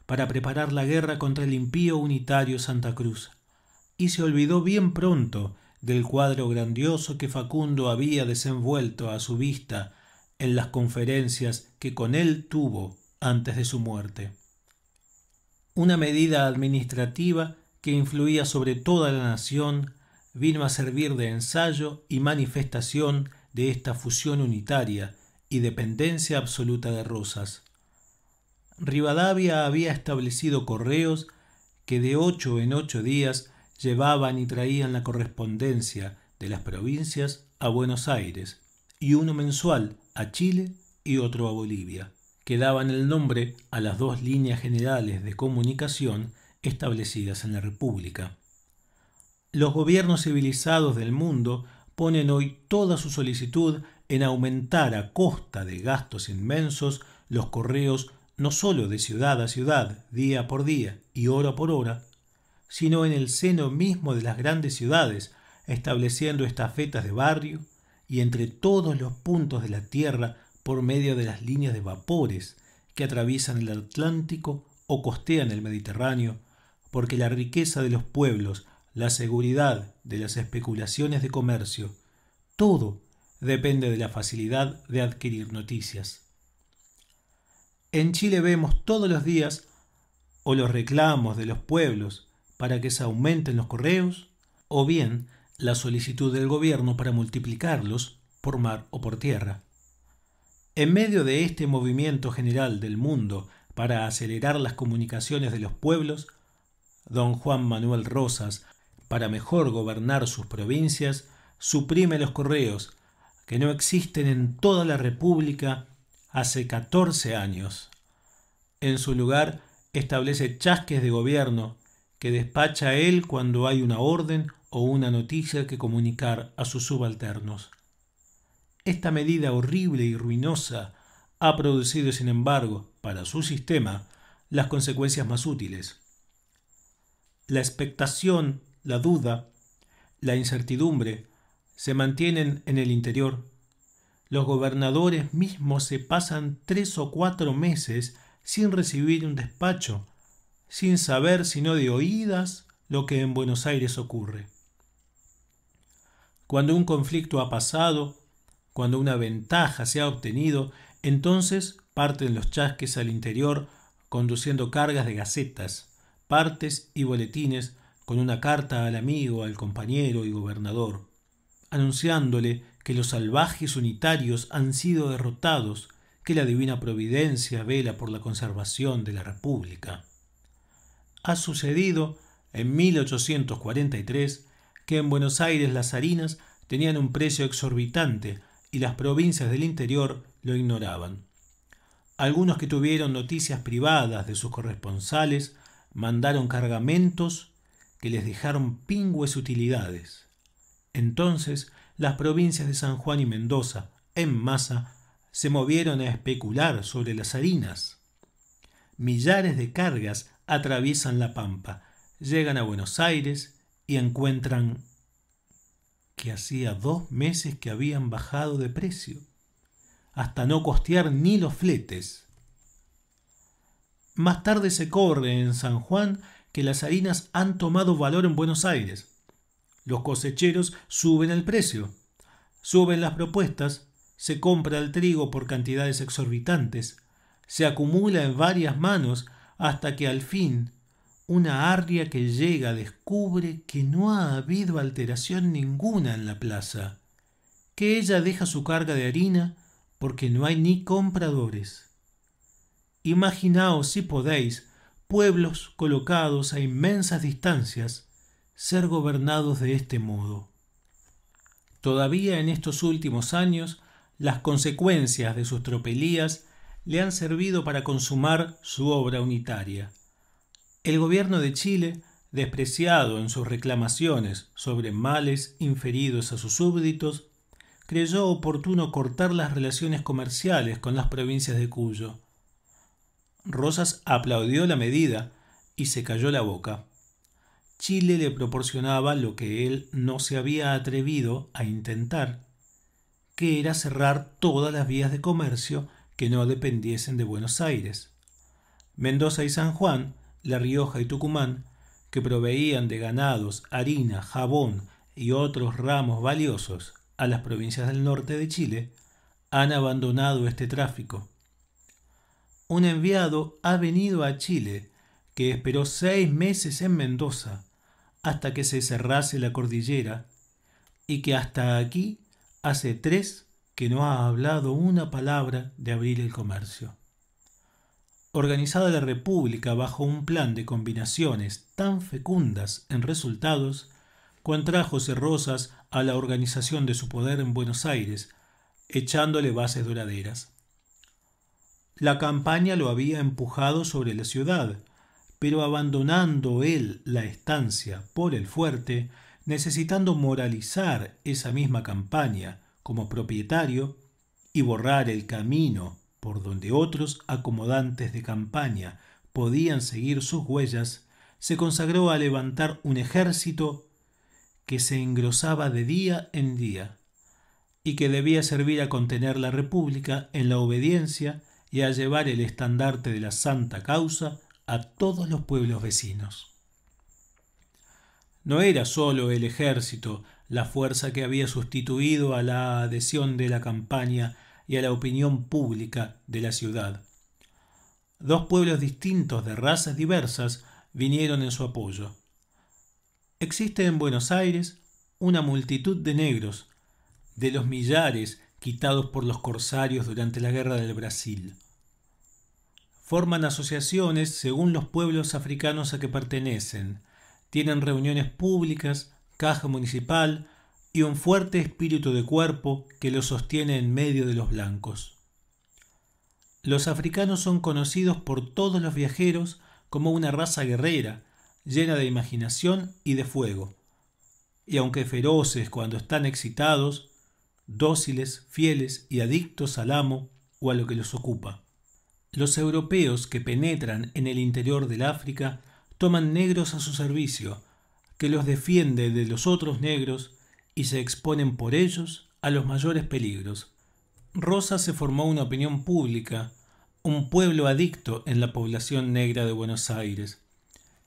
para preparar la guerra contra el impío unitario Santa Cruz, y se olvidó bien pronto del cuadro grandioso que Facundo había desenvuelto a su vista en las conferencias que con él tuvo antes de su muerte. Una medida administrativa que influía sobre toda la nación vino a servir de ensayo y manifestación de esta fusión unitaria y dependencia absoluta de Rosas. Rivadavia había establecido correos que de ocho en ocho días llevaban y traían la correspondencia de las provincias a Buenos Aires, y uno mensual a Chile y otro a Bolivia, que daban el nombre a las dos líneas generales de comunicación establecidas en la República. Los gobiernos civilizados del mundo ponen hoy toda su solicitud en aumentar a costa de gastos inmensos los correos no sólo de ciudad a ciudad, día por día y hora por hora, sino en el seno mismo de las grandes ciudades, estableciendo estafetas de barrio, y entre todos los puntos de la Tierra por medio de las líneas de vapores que atraviesan el Atlántico o costean el Mediterráneo, porque la riqueza de los pueblos, la seguridad de las especulaciones de comercio, todo depende de la facilidad de adquirir noticias. En Chile vemos todos los días o los reclamos de los pueblos para que se aumenten los correos, o bien la solicitud del gobierno para multiplicarlos por mar o por tierra. En medio de este movimiento general del mundo para acelerar las comunicaciones de los pueblos, don Juan Manuel Rosas, para mejor gobernar sus provincias, suprime los correos, que no existen en toda la República hace 14 años. En su lugar, establece chasques de gobierno que despacha él cuando hay una orden o una noticia que comunicar a sus subalternos. Esta medida horrible y ruinosa ha producido, sin embargo, para su sistema, las consecuencias más útiles. La expectación, la duda, la incertidumbre se mantienen en el interior. Los gobernadores mismos se pasan tres o cuatro meses sin recibir un despacho, sin saber sino de oídas lo que en Buenos Aires ocurre. Cuando un conflicto ha pasado, cuando una ventaja se ha obtenido, entonces parten los chasques al interior conduciendo cargas de gacetas, partes y boletines con una carta al amigo, al compañero y gobernador, anunciándole que los salvajes unitarios han sido derrotados, que la divina providencia vela por la conservación de la República. Ha sucedido en 1843 que en Buenos Aires las harinas tenían un precio exorbitante y las provincias del interior lo ignoraban. Algunos que tuvieron noticias privadas de sus corresponsales mandaron cargamentos que les dejaron pingües utilidades. Entonces, las provincias de San Juan y Mendoza, en masa, se movieron a especular sobre las harinas. Millares de cargas atraviesan la pampa, llegan a Buenos Aires y encuentran que hacía dos meses que habían bajado de precio, hasta no costear ni los fletes. Más tarde se corre en San Juan que las harinas han tomado valor en Buenos Aires. Los cosecheros suben el precio, suben las propuestas, se compra el trigo por cantidades exorbitantes, se acumula en varias manos hasta que al fin una arria que llega descubre que no ha habido alteración ninguna en la plaza, que ella deja su carga de harina porque no hay ni compradores. Imaginaos, si podéis, pueblos colocados a inmensas distancias, ser gobernados de este modo. Todavía en estos últimos años, las consecuencias de sus tropelías le han servido para consumar su obra unitaria. El gobierno de Chile, despreciado en sus reclamaciones sobre males inferidos a sus súbditos, creyó oportuno cortar las relaciones comerciales con las provincias de Cuyo. Rosas aplaudió la medida y se cayó la boca. Chile le proporcionaba lo que él no se había atrevido a intentar, que era cerrar todas las vías de comercio que no dependiesen de Buenos Aires. Mendoza y San Juan la Rioja y Tucumán, que proveían de ganados, harina, jabón y otros ramos valiosos a las provincias del norte de Chile, han abandonado este tráfico. Un enviado ha venido a Chile, que esperó seis meses en Mendoza, hasta que se cerrase la cordillera, y que hasta aquí hace tres que no ha hablado una palabra de abrir el comercio organizada la República bajo un plan de combinaciones tan fecundas en resultados, contrajo Rosas a la organización de su poder en Buenos Aires, echándole bases duraderas. La campaña lo había empujado sobre la ciudad, pero abandonando él la estancia por el fuerte, necesitando moralizar esa misma campaña como propietario y borrar el camino por donde otros acomodantes de campaña podían seguir sus huellas, se consagró a levantar un ejército que se engrosaba de día en día y que debía servir a contener la República en la obediencia y a llevar el estandarte de la santa causa a todos los pueblos vecinos. No era sólo el ejército la fuerza que había sustituido a la adhesión de la campaña y a la opinión pública de la ciudad. Dos pueblos distintos de razas diversas vinieron en su apoyo. Existe en Buenos Aires una multitud de negros, de los millares quitados por los corsarios durante la Guerra del Brasil. Forman asociaciones según los pueblos africanos a que pertenecen, tienen reuniones públicas, caja municipal, y un fuerte espíritu de cuerpo que lo sostiene en medio de los blancos. Los africanos son conocidos por todos los viajeros como una raza guerrera, llena de imaginación y de fuego, y aunque feroces cuando están excitados, dóciles, fieles y adictos al amo o a lo que los ocupa. Los europeos que penetran en el interior del África toman negros a su servicio, que los defiende de los otros negros y se exponen por ellos a los mayores peligros. Rosa se formó una opinión pública, un pueblo adicto en la población negra de Buenos Aires,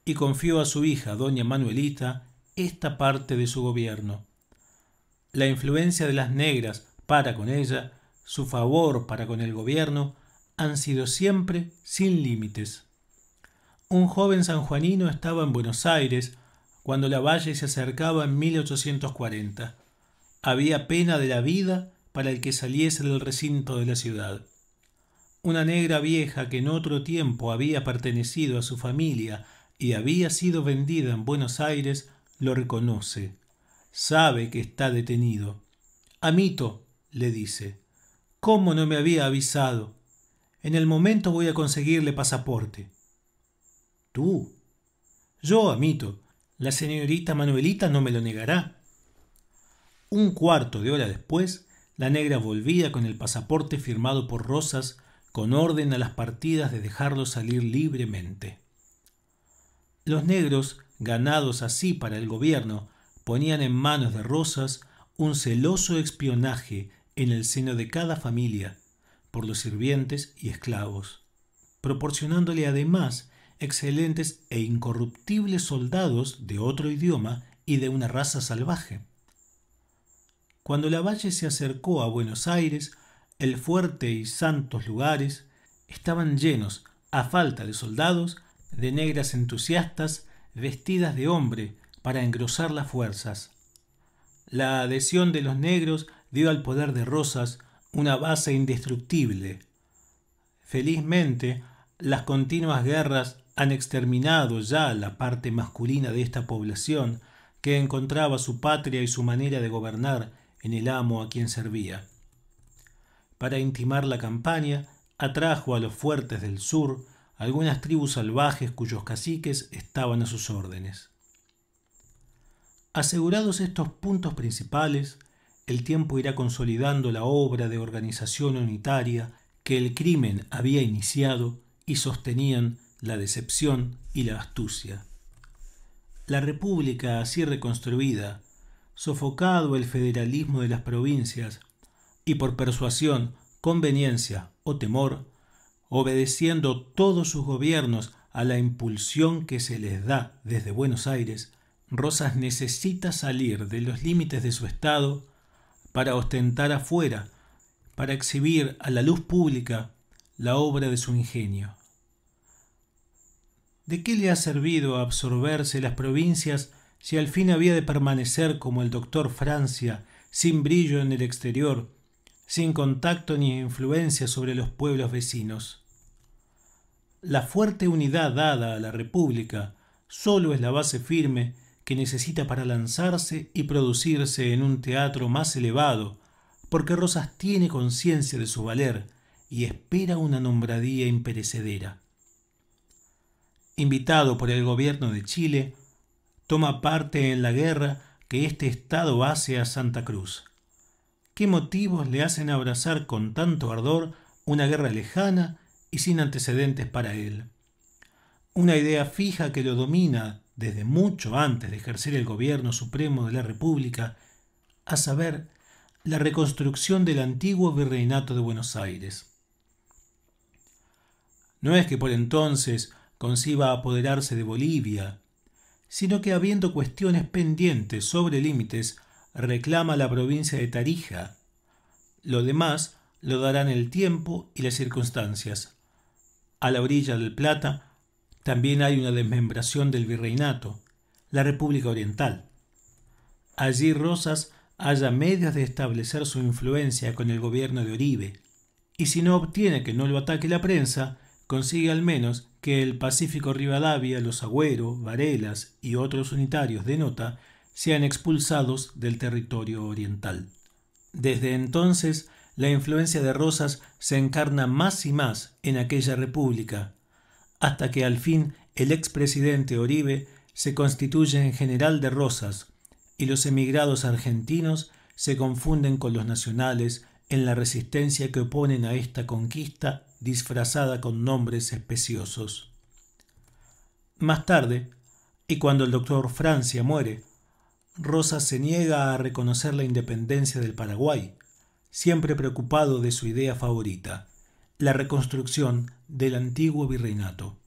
y confió a su hija, doña Manuelita, esta parte de su gobierno. La influencia de las negras para con ella, su favor para con el gobierno, han sido siempre sin límites. Un joven sanjuanino estaba en Buenos Aires cuando la valle se acercaba en 1840. Había pena de la vida para el que saliese del recinto de la ciudad. Una negra vieja que en otro tiempo había pertenecido a su familia y había sido vendida en Buenos Aires lo reconoce. Sabe que está detenido. Amito, le dice, ¿cómo no me había avisado? En el momento voy a conseguirle pasaporte. ¿Tú? Yo, Amito, la señorita Manuelita no me lo negará. Un cuarto de hora después, la negra volvía con el pasaporte firmado por Rosas con orden a las partidas de dejarlo salir libremente. Los negros, ganados así para el gobierno, ponían en manos de Rosas un celoso espionaje en el seno de cada familia por los sirvientes y esclavos, proporcionándole además excelentes e incorruptibles soldados de otro idioma y de una raza salvaje. Cuando la Lavalle se acercó a Buenos Aires, el fuerte y santos lugares estaban llenos, a falta de soldados, de negras entusiastas vestidas de hombre para engrosar las fuerzas. La adhesión de los negros dio al poder de Rosas una base indestructible. Felizmente, las continuas guerras han exterminado ya la parte masculina de esta población que encontraba su patria y su manera de gobernar en el amo a quien servía. Para intimar la campaña, atrajo a los fuertes del sur algunas tribus salvajes cuyos caciques estaban a sus órdenes. Asegurados estos puntos principales, el tiempo irá consolidando la obra de organización unitaria que el crimen había iniciado y sostenían la decepción y la astucia. La república así reconstruida, sofocado el federalismo de las provincias, y por persuasión, conveniencia o temor, obedeciendo todos sus gobiernos a la impulsión que se les da desde Buenos Aires, Rosas necesita salir de los límites de su estado para ostentar afuera, para exhibir a la luz pública la obra de su ingenio. ¿De qué le ha servido absorberse las provincias si al fin había de permanecer como el doctor Francia, sin brillo en el exterior, sin contacto ni influencia sobre los pueblos vecinos? La fuerte unidad dada a la República solo es la base firme que necesita para lanzarse y producirse en un teatro más elevado, porque Rosas tiene conciencia de su valer y espera una nombradía imperecedera invitado por el gobierno de Chile, toma parte en la guerra que este Estado hace a Santa Cruz. ¿Qué motivos le hacen abrazar con tanto ardor una guerra lejana y sin antecedentes para él? Una idea fija que lo domina desde mucho antes de ejercer el gobierno supremo de la República, a saber, la reconstrucción del antiguo virreinato de Buenos Aires. No es que por entonces conciba apoderarse de Bolivia, sino que habiendo cuestiones pendientes sobre límites, reclama la provincia de Tarija. Lo demás lo darán el tiempo y las circunstancias. A la orilla del Plata también hay una desmembración del virreinato, la República Oriental. Allí Rosas haya medios de establecer su influencia con el gobierno de Oribe, y si no obtiene que no lo ataque la prensa, consigue al menos que el Pacífico Rivadavia, los Agüero, Varelas y otros unitarios de nota sean expulsados del territorio oriental. Desde entonces, la influencia de Rosas se encarna más y más en aquella república, hasta que al fin el expresidente Oribe se constituye en general de Rosas y los emigrados argentinos se confunden con los nacionales en la resistencia que oponen a esta conquista disfrazada con nombres especiosos. Más tarde, y cuando el doctor Francia muere, Rosa se niega a reconocer la independencia del Paraguay, siempre preocupado de su idea favorita, la reconstrucción del antiguo virreinato.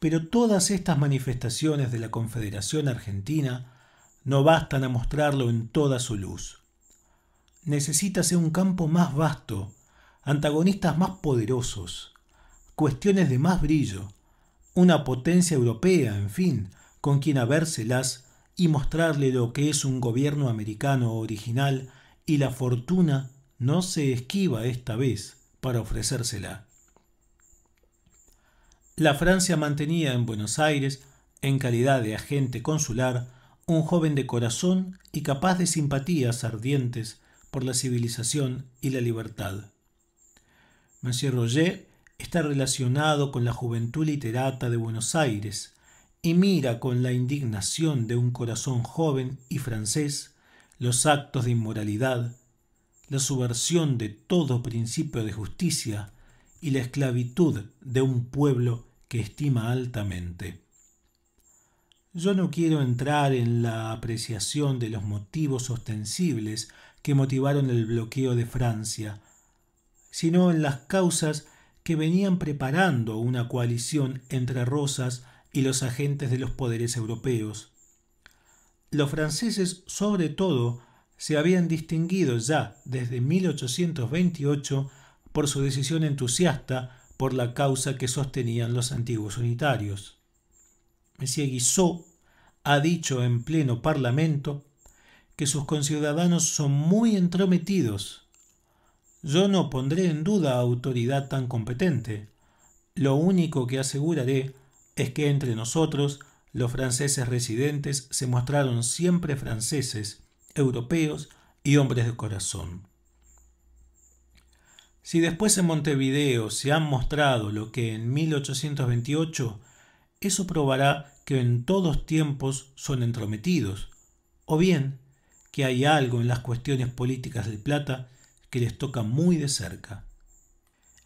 Pero todas estas manifestaciones de la Confederación Argentina no bastan a mostrarlo en toda su luz necesítase un campo más vasto, antagonistas más poderosos, cuestiones de más brillo, una potencia europea, en fin, con quien habérselas y mostrarle lo que es un gobierno americano original y la fortuna no se esquiva esta vez para ofrecérsela. La Francia mantenía en Buenos Aires, en calidad de agente consular, un joven de corazón y capaz de simpatías ardientes por la civilización y la libertad. Monsieur Roger está relacionado con la juventud literata de Buenos Aires y mira con la indignación de un corazón joven y francés los actos de inmoralidad, la subversión de todo principio de justicia y la esclavitud de un pueblo que estima altamente. Yo no quiero entrar en la apreciación de los motivos ostensibles que motivaron el bloqueo de Francia, sino en las causas que venían preparando una coalición entre Rosas y los agentes de los poderes europeos. Los franceses, sobre todo, se habían distinguido ya desde 1828 por su decisión entusiasta por la causa que sostenían los antiguos unitarios. M. Guizot ha dicho en pleno Parlamento que sus conciudadanos son muy entrometidos. Yo no pondré en duda autoridad tan competente. Lo único que aseguraré es que entre nosotros los franceses residentes se mostraron siempre franceses, europeos y hombres de corazón. Si después en Montevideo se han mostrado lo que en 1828, eso probará que en todos tiempos son entrometidos, o bien que hay algo en las cuestiones políticas del Plata que les toca muy de cerca.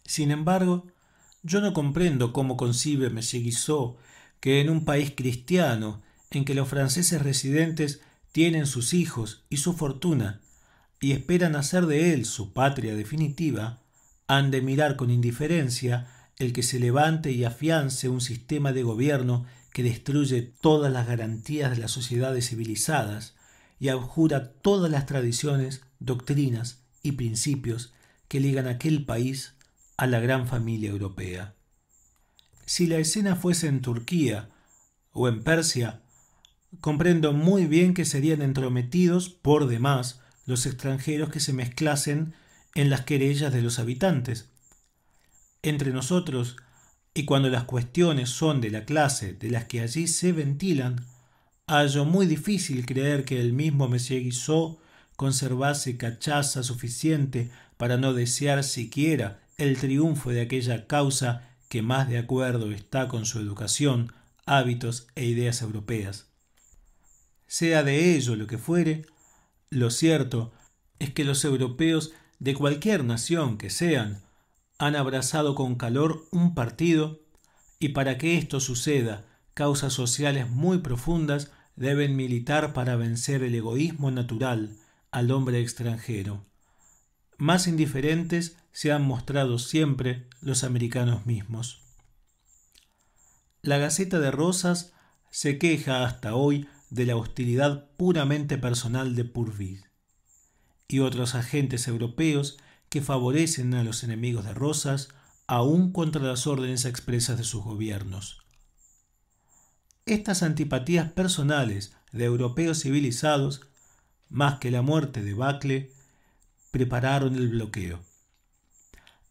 Sin embargo, yo no comprendo cómo concibe M. Guizot que en un país cristiano, en que los franceses residentes tienen sus hijos y su fortuna, y esperan hacer de él su patria definitiva, han de mirar con indiferencia el que se levante y afiance un sistema de gobierno que destruye todas las garantías de las sociedades civilizadas y abjura todas las tradiciones, doctrinas y principios que ligan aquel país a la gran familia europea. Si la escena fuese en Turquía o en Persia, comprendo muy bien que serían entrometidos por demás los extranjeros que se mezclasen en las querellas de los habitantes. Entre nosotros, y cuando las cuestiones son de la clase de las que allí se ventilan, hallo muy difícil creer que el mismo Monsieur Guizot conservase cachaza suficiente para no desear siquiera el triunfo de aquella causa que más de acuerdo está con su educación, hábitos e ideas europeas. Sea de ello lo que fuere, lo cierto es que los europeos de cualquier nación que sean, han abrazado con calor un partido y para que esto suceda, causas sociales muy profundas deben militar para vencer el egoísmo natural al hombre extranjero. Más indiferentes se han mostrado siempre los americanos mismos. La Gaceta de Rosas se queja hasta hoy de la hostilidad puramente personal de Purvis y otros agentes europeos que favorecen a los enemigos de Rosas aún contra las órdenes expresas de sus gobiernos. Estas antipatías personales de europeos civilizados, más que la muerte de Bacle, prepararon el bloqueo.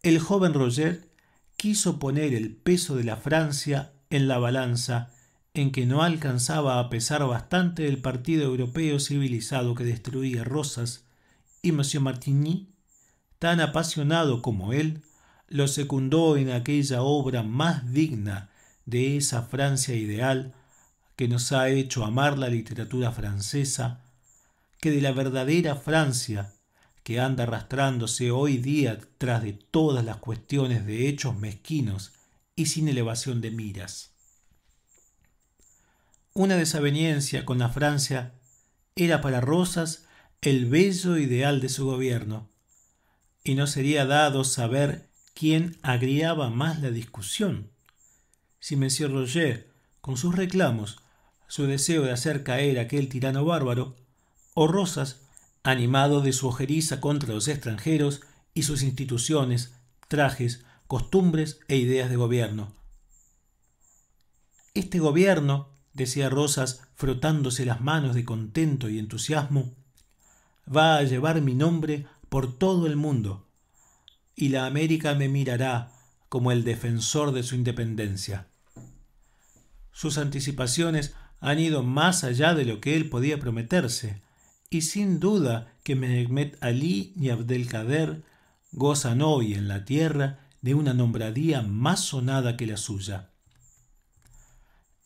El joven Roger quiso poner el peso de la Francia en la balanza en que no alcanzaba a pesar bastante el partido europeo civilizado que destruía Rosas y Monsieur Martigny tan apasionado como él, lo secundó en aquella obra más digna de esa Francia ideal que nos ha hecho amar la literatura francesa, que de la verdadera Francia que anda arrastrándose hoy día tras de todas las cuestiones de hechos mezquinos y sin elevación de miras. Una desaveniencia con la Francia era para Rosas el bello ideal de su gobierno, y no sería dado saber quién agriaba más la discusión. Si Monsieur Roger, con sus reclamos, su deseo de hacer caer a aquel tirano bárbaro, o Rosas, animado de su ojeriza contra los extranjeros y sus instituciones, trajes, costumbres e ideas de gobierno. Este gobierno, decía Rosas, frotándose las manos de contento y entusiasmo, va a llevar mi nombre por todo el mundo, y la América me mirará como el defensor de su independencia. Sus anticipaciones han ido más allá de lo que él podía prometerse, y sin duda que Mehmet Ali y Abdelkader gozan hoy en la tierra de una nombradía más sonada que la suya.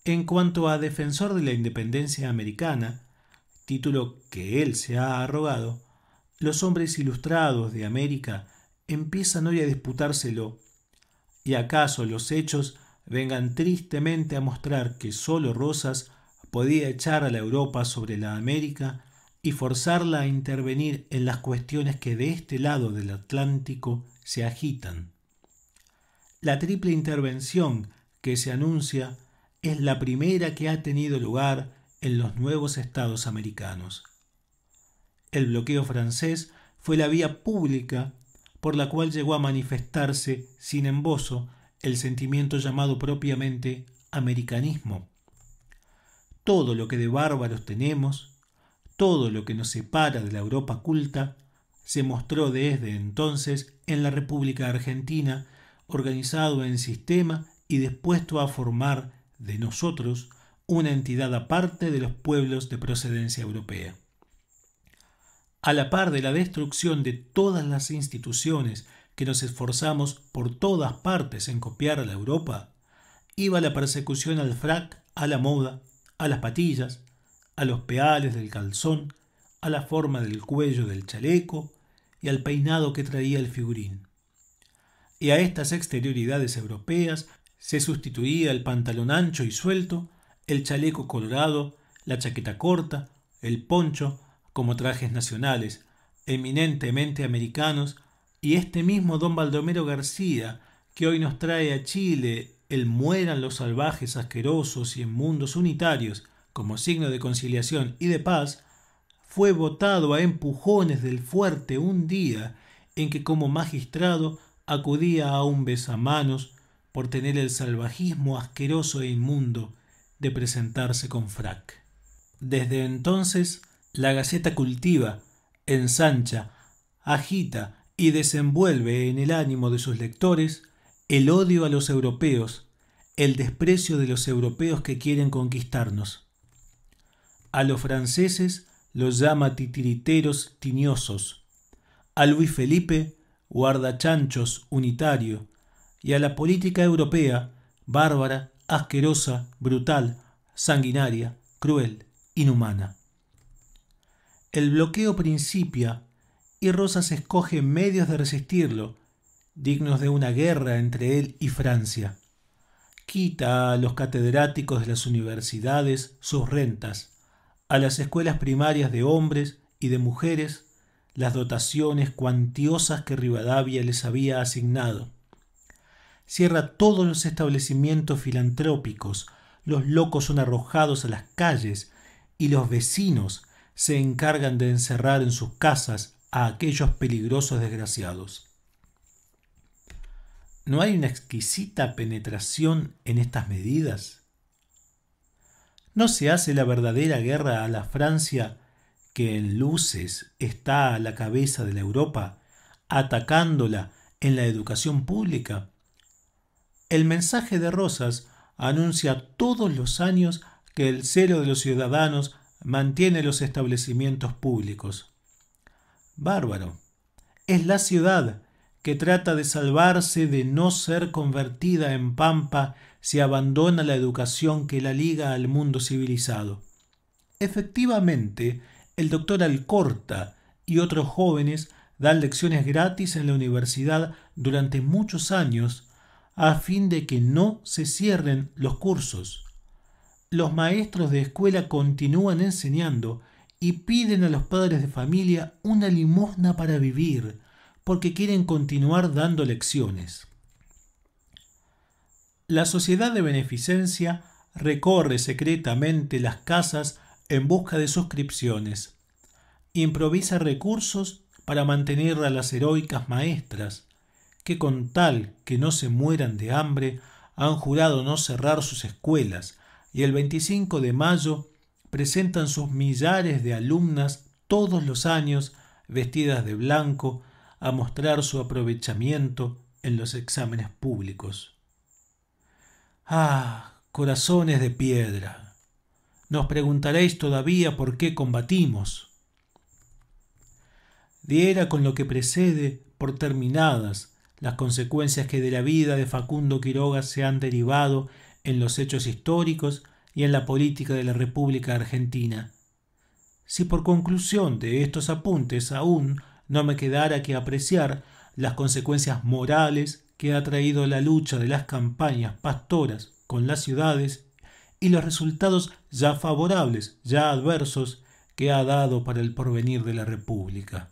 En cuanto a defensor de la independencia americana, título que él se ha arrogado, los hombres ilustrados de América empiezan hoy a disputárselo, y acaso los hechos vengan tristemente a mostrar que solo Rosas podía echar a la Europa sobre la América y forzarla a intervenir en las cuestiones que de este lado del Atlántico se agitan. La triple intervención que se anuncia es la primera que ha tenido lugar en los nuevos estados americanos. El bloqueo francés fue la vía pública por la cual llegó a manifestarse, sin embozo, el sentimiento llamado propiamente americanismo. Todo lo que de bárbaros tenemos, todo lo que nos separa de la Europa culta, se mostró desde entonces en la República Argentina, organizado en sistema y dispuesto a formar de nosotros una entidad aparte de los pueblos de procedencia europea a la par de la destrucción de todas las instituciones que nos esforzamos por todas partes en copiar a la Europa, iba la persecución al frac, a la moda, a las patillas, a los peales del calzón, a la forma del cuello del chaleco y al peinado que traía el figurín. Y a estas exterioridades europeas se sustituía el pantalón ancho y suelto, el chaleco colorado, la chaqueta corta, el poncho, como trajes nacionales, eminentemente americanos, y este mismo don Baldomero García, que hoy nos trae a Chile el mueran los salvajes asquerosos y inmundos unitarios como signo de conciliación y de paz, fue votado a empujones del fuerte un día en que como magistrado acudía a un besamanos por tener el salvajismo asqueroso e inmundo de presentarse con frac. Desde entonces la Gaceta cultiva, ensancha, agita y desenvuelve en el ánimo de sus lectores el odio a los europeos, el desprecio de los europeos que quieren conquistarnos. A los franceses los llama titiriteros tiñosos, a Luis Felipe guardachanchos unitario, y a la política europea bárbara, asquerosa, brutal, sanguinaria, cruel, inhumana. El bloqueo principia y Rosas escoge medios de resistirlo, dignos de una guerra entre él y Francia. Quita a los catedráticos de las universidades sus rentas, a las escuelas primarias de hombres y de mujeres las dotaciones cuantiosas que Rivadavia les había asignado. Cierra todos los establecimientos filantrópicos, los locos son arrojados a las calles y los vecinos se encargan de encerrar en sus casas a aquellos peligrosos desgraciados. ¿No hay una exquisita penetración en estas medidas? ¿No se hace la verdadera guerra a la Francia que en luces está a la cabeza de la Europa, atacándola en la educación pública? El mensaje de Rosas anuncia todos los años que el celo de los ciudadanos mantiene los establecimientos públicos. Bárbaro. Es la ciudad que trata de salvarse de no ser convertida en pampa si abandona la educación que la liga al mundo civilizado. Efectivamente, el doctor Alcorta y otros jóvenes dan lecciones gratis en la universidad durante muchos años a fin de que no se cierren los cursos los maestros de escuela continúan enseñando y piden a los padres de familia una limosna para vivir, porque quieren continuar dando lecciones. La sociedad de beneficencia recorre secretamente las casas en busca de suscripciones, improvisa recursos para mantener a las heroicas maestras, que con tal que no se mueran de hambre han jurado no cerrar sus escuelas, y el 25 de mayo presentan sus millares de alumnas todos los años vestidas de blanco a mostrar su aprovechamiento en los exámenes públicos. Ah, corazones de piedra. Nos preguntaréis todavía por qué combatimos. Diera con lo que precede por terminadas las consecuencias que de la vida de Facundo Quiroga se han derivado en los hechos históricos y en la política de la República Argentina. Si por conclusión de estos apuntes aún no me quedara que apreciar las consecuencias morales que ha traído la lucha de las campañas pastoras con las ciudades y los resultados ya favorables, ya adversos, que ha dado para el porvenir de la República.